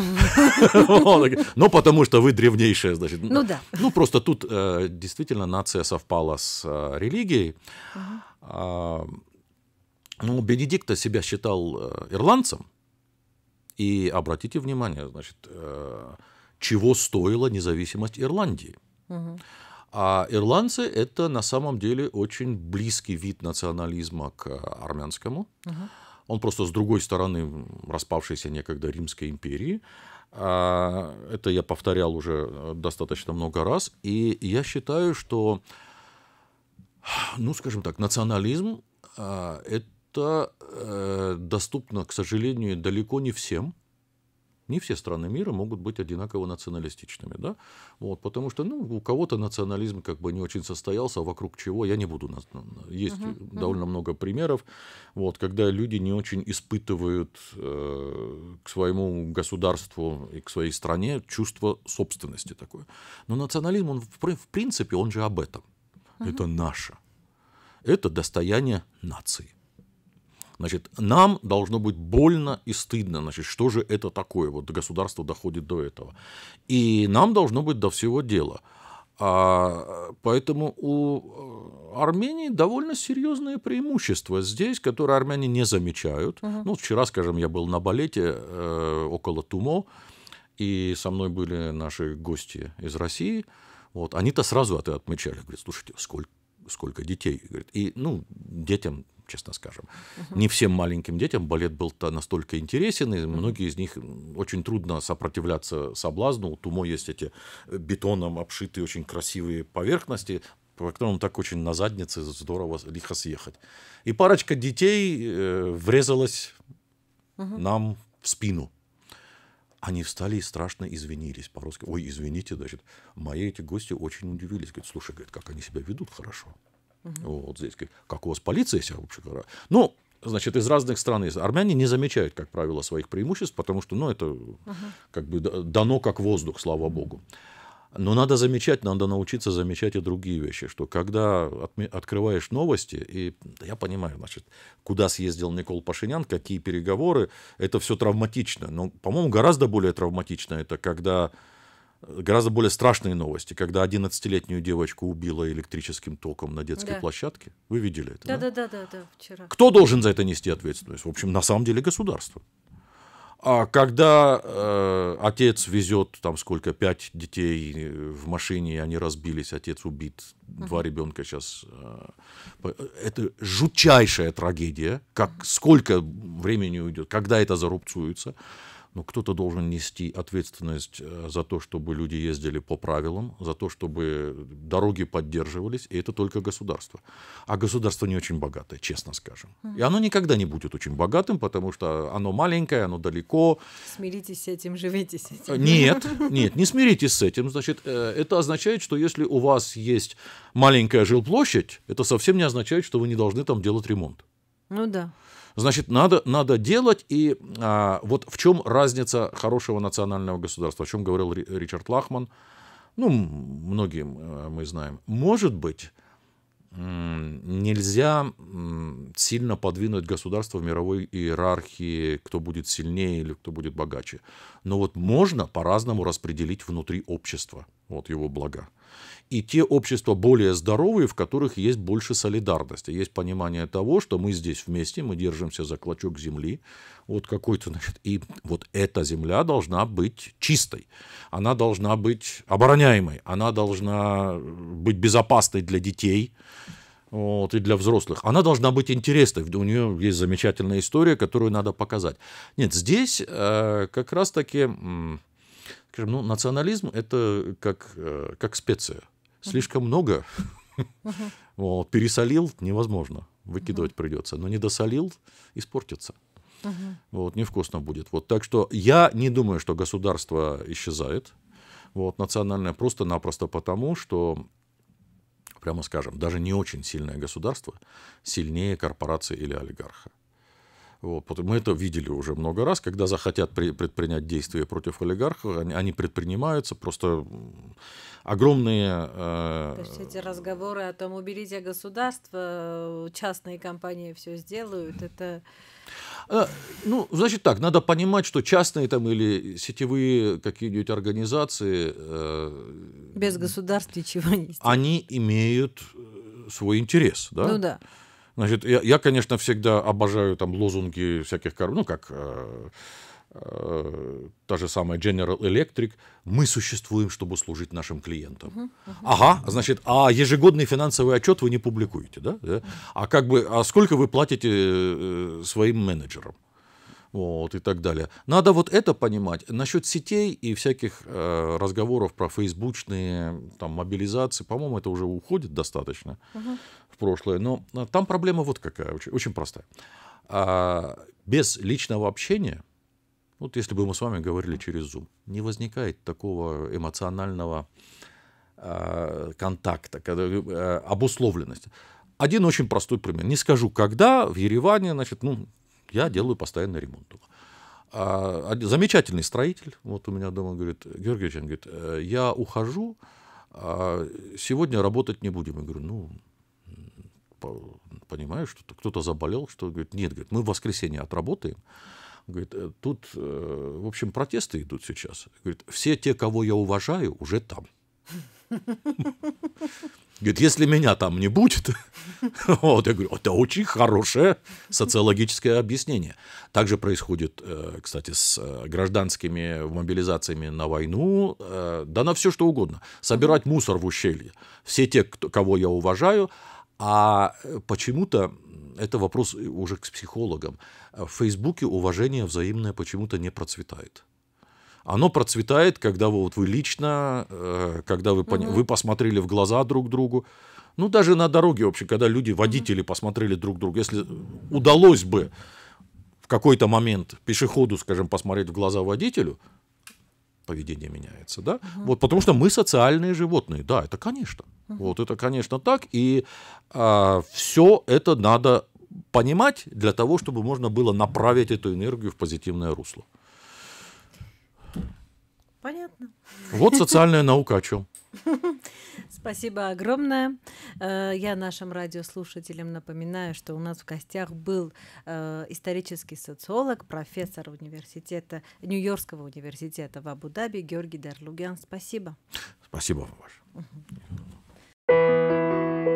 но «Ну, потому что вы древнейшая, значит. Ну да. Ну, просто тут э, действительно нация совпала с э, религией. А, ну, Бенедикт себя считал э, ирландцем. И обратите внимание, значит, чего стоила независимость Ирландии. А ирландцы — это на самом деле очень близкий вид национализма к армянскому. Он просто с другой стороны распавшейся некогда Римской империи. А, это я повторял уже э, достаточно много раз. И я считаю, что, ну, скажем так, национализм э, — это э, доступно, к сожалению, далеко не всем. Не все страны мира могут быть одинаково националистичными, да? Вот, потому что, ну, у кого-то национализм как бы не очень состоялся, а вокруг чего я не буду. Есть uh-huh, довольно uh-huh. много примеров, вот, когда люди не очень испытывают э, к своему государству и к своей стране чувство собственности такое. Но национализм, он в, в принципе, он же об этом. Uh-huh. Это наше. Это достояние нации. Значит, нам должно быть больно и стыдно. Значит, что же это такое? Вот государство доходит до этого. И нам должно быть до всего дела. А, поэтому у э, Армении довольно серьезные преимущества здесь, которые армяне не замечают. Угу. Ну, вчера, скажем, я был на балете э, около Тумо, и со мной были наши гости из России. Вот, они-то сразу это отмечали. Говорят, слушайте, сколько, сколько детей? и, ну, детям честно скажем. Не всем маленьким детям балет был то настолько интересен, и многие из них очень трудно сопротивляться соблазну. У Тумо есть эти э, бетоном обшитые очень красивые поверхности, по которым так очень на заднице здорово лихо съехать. И парочка детей э, врезалась угу. нам в спину. Они встали и страшно извинились по-русски. Ой, извините, значит, мои эти гости очень удивились. Говорят, слушай, говорит, как они себя ведут хорошо. Угу. Вот здесь. Как, как у вас полиция, если вообще говоря. Ну, значит, из разных стран. Армяне не замечают, как правило, своих преимуществ, потому что, ну, это угу. как бы дано как воздух, слава богу. Но надо замечать, надо научиться замечать и другие вещи, что когда открываешь новости, и да я понимаю, значит, куда съездил Никол Пашинян, какие переговоры, это все травматично. Но, по-моему, гораздо более травматично это, когда гораздо более страшные новости, когда 11-летнюю девочку убило электрическим током на детской да. площадке. Вы видели это? Да, да, да, да, да, да, вчера. Кто должен за это нести ответственность? В общем, на самом деле государство. А когда э, отец везет там сколько пять детей э, в машине, и они разбились, отец убит, два ребенка сейчас. Э, это жутчайшая трагедия. Как сколько времени уйдет, когда это зарубцуется. Но ну, кто-то должен нести ответственность э, за то, чтобы люди ездили по правилам, за то, чтобы дороги поддерживались, и это только государство. А государство не очень богатое, честно скажем. И оно никогда не будет очень богатым, потому что оно маленькое, оно далеко. Смиритесь с этим, живите с этим. Нет, нет, не смиритесь с этим. Значит, э, это означает, что если у вас есть маленькая жилплощадь, это совсем не означает, что вы не должны там делать ремонт. Ну да. Значит, надо, надо делать, и а, вот в чем разница хорошего национального государства, о чем говорил Ричард Лахман, ну, многим мы знаем. Может быть, нельзя сильно подвинуть государство в мировой иерархии, кто будет сильнее или кто будет богаче. Но вот можно по-разному распределить внутри общества вот его блага и те общества более здоровые, в которых есть больше солидарности, есть понимание того, что мы здесь вместе, мы держимся за клочок земли, вот какой-то, значит, и вот эта земля должна быть чистой, она должна быть обороняемой, она должна быть безопасной для детей, вот, и для взрослых. Она должна быть интересной. У нее есть замечательная история, которую надо показать. Нет, здесь э, как раз-таки, скажем, ну, национализм это как, э, как специя. Слишком много. Вот, пересолил невозможно, выкидывать придется. Но не досолил, испортится. Вот, невкусно будет. Вот, так что я не думаю, что государство исчезает. Вот, национальное просто-напросто потому, что прямо скажем, даже не очень сильное государство сильнее корпорации или олигарха. Вот, мы это видели уже много раз, когда захотят при, предпринять действия против олигархов, они, они предпринимаются, просто огромные... Э... То есть эти разговоры о том, уберите государство, э, частные компании все сделают, это... Э, ну, значит так, надо понимать, что частные там или сетевые какие-нибудь организации... Э... Без государства ничего не сделают. Они имеют э, свой интерес, да? Ну да. Значит, я, я конечно, всегда обожаю там лозунги всяких, коров, ну, как э, э, та же самая General Electric. Мы существуем, чтобы служить нашим клиентам. Ага, значит, а ежегодный финансовый отчет вы не публикуете, да? А как бы, а сколько вы платите э, своим менеджерам? вот, и так далее. Надо вот это понимать. Насчет сетей и всяких э, разговоров про фейсбучные там, мобилизации, по-моему, это уже уходит достаточно угу. в прошлое. Но э, там проблема вот какая, очень, очень простая. А, без личного общения, вот если бы мы с вами говорили через Zoom, не возникает такого эмоционального а, контакта, а, обусловленности. Один очень простой пример. Не скажу, когда в Ереване, значит, ну, я делаю постоянный ремонт дома. А, замечательный строитель, вот у меня дома, говорит, Георгиевич, он говорит, э, я ухожу, а сегодня работать не будем. Я говорю, ну, понимаю, что кто-то заболел, что говорит, нет, говорит, мы в воскресенье отработаем. Говорит, «Э, тут, э, в общем, протесты идут сейчас. Говорит, все те, кого я уважаю, уже там. Говорит, если меня там не будет, вот, я говорю, это очень хорошее социологическое объяснение. Также происходит, э, кстати, с э, гражданскими мобилизациями на войну, э, да на все что угодно. Собирать мусор в ущелье. Все те, кого я уважаю, а почему-то это вопрос уже к психологам. В Фейсбуке уважение взаимное почему-то не процветает оно процветает, когда вы, вот вы лично, э, когда вы, угу. вы посмотрели в глаза друг другу. Ну, даже на дороге вообще, когда люди, водители угу. посмотрели друг другу, если удалось бы в какой-то момент пешеходу, скажем, посмотреть в глаза водителю, поведение меняется, да? Угу. Вот потому что мы социальные животные, да, это конечно, угу. вот это конечно так, и а, все это надо понимать для того, чтобы можно было направить эту энергию в позитивное русло. Понятно. Вот социальная наука о чем. Спасибо огромное. Э, я нашим радиослушателям напоминаю, что у нас в гостях был э, исторический социолог, профессор университета Нью-Йоркского университета в Абу-Даби Георгий Дарлугян. Спасибо. Спасибо вам. Угу.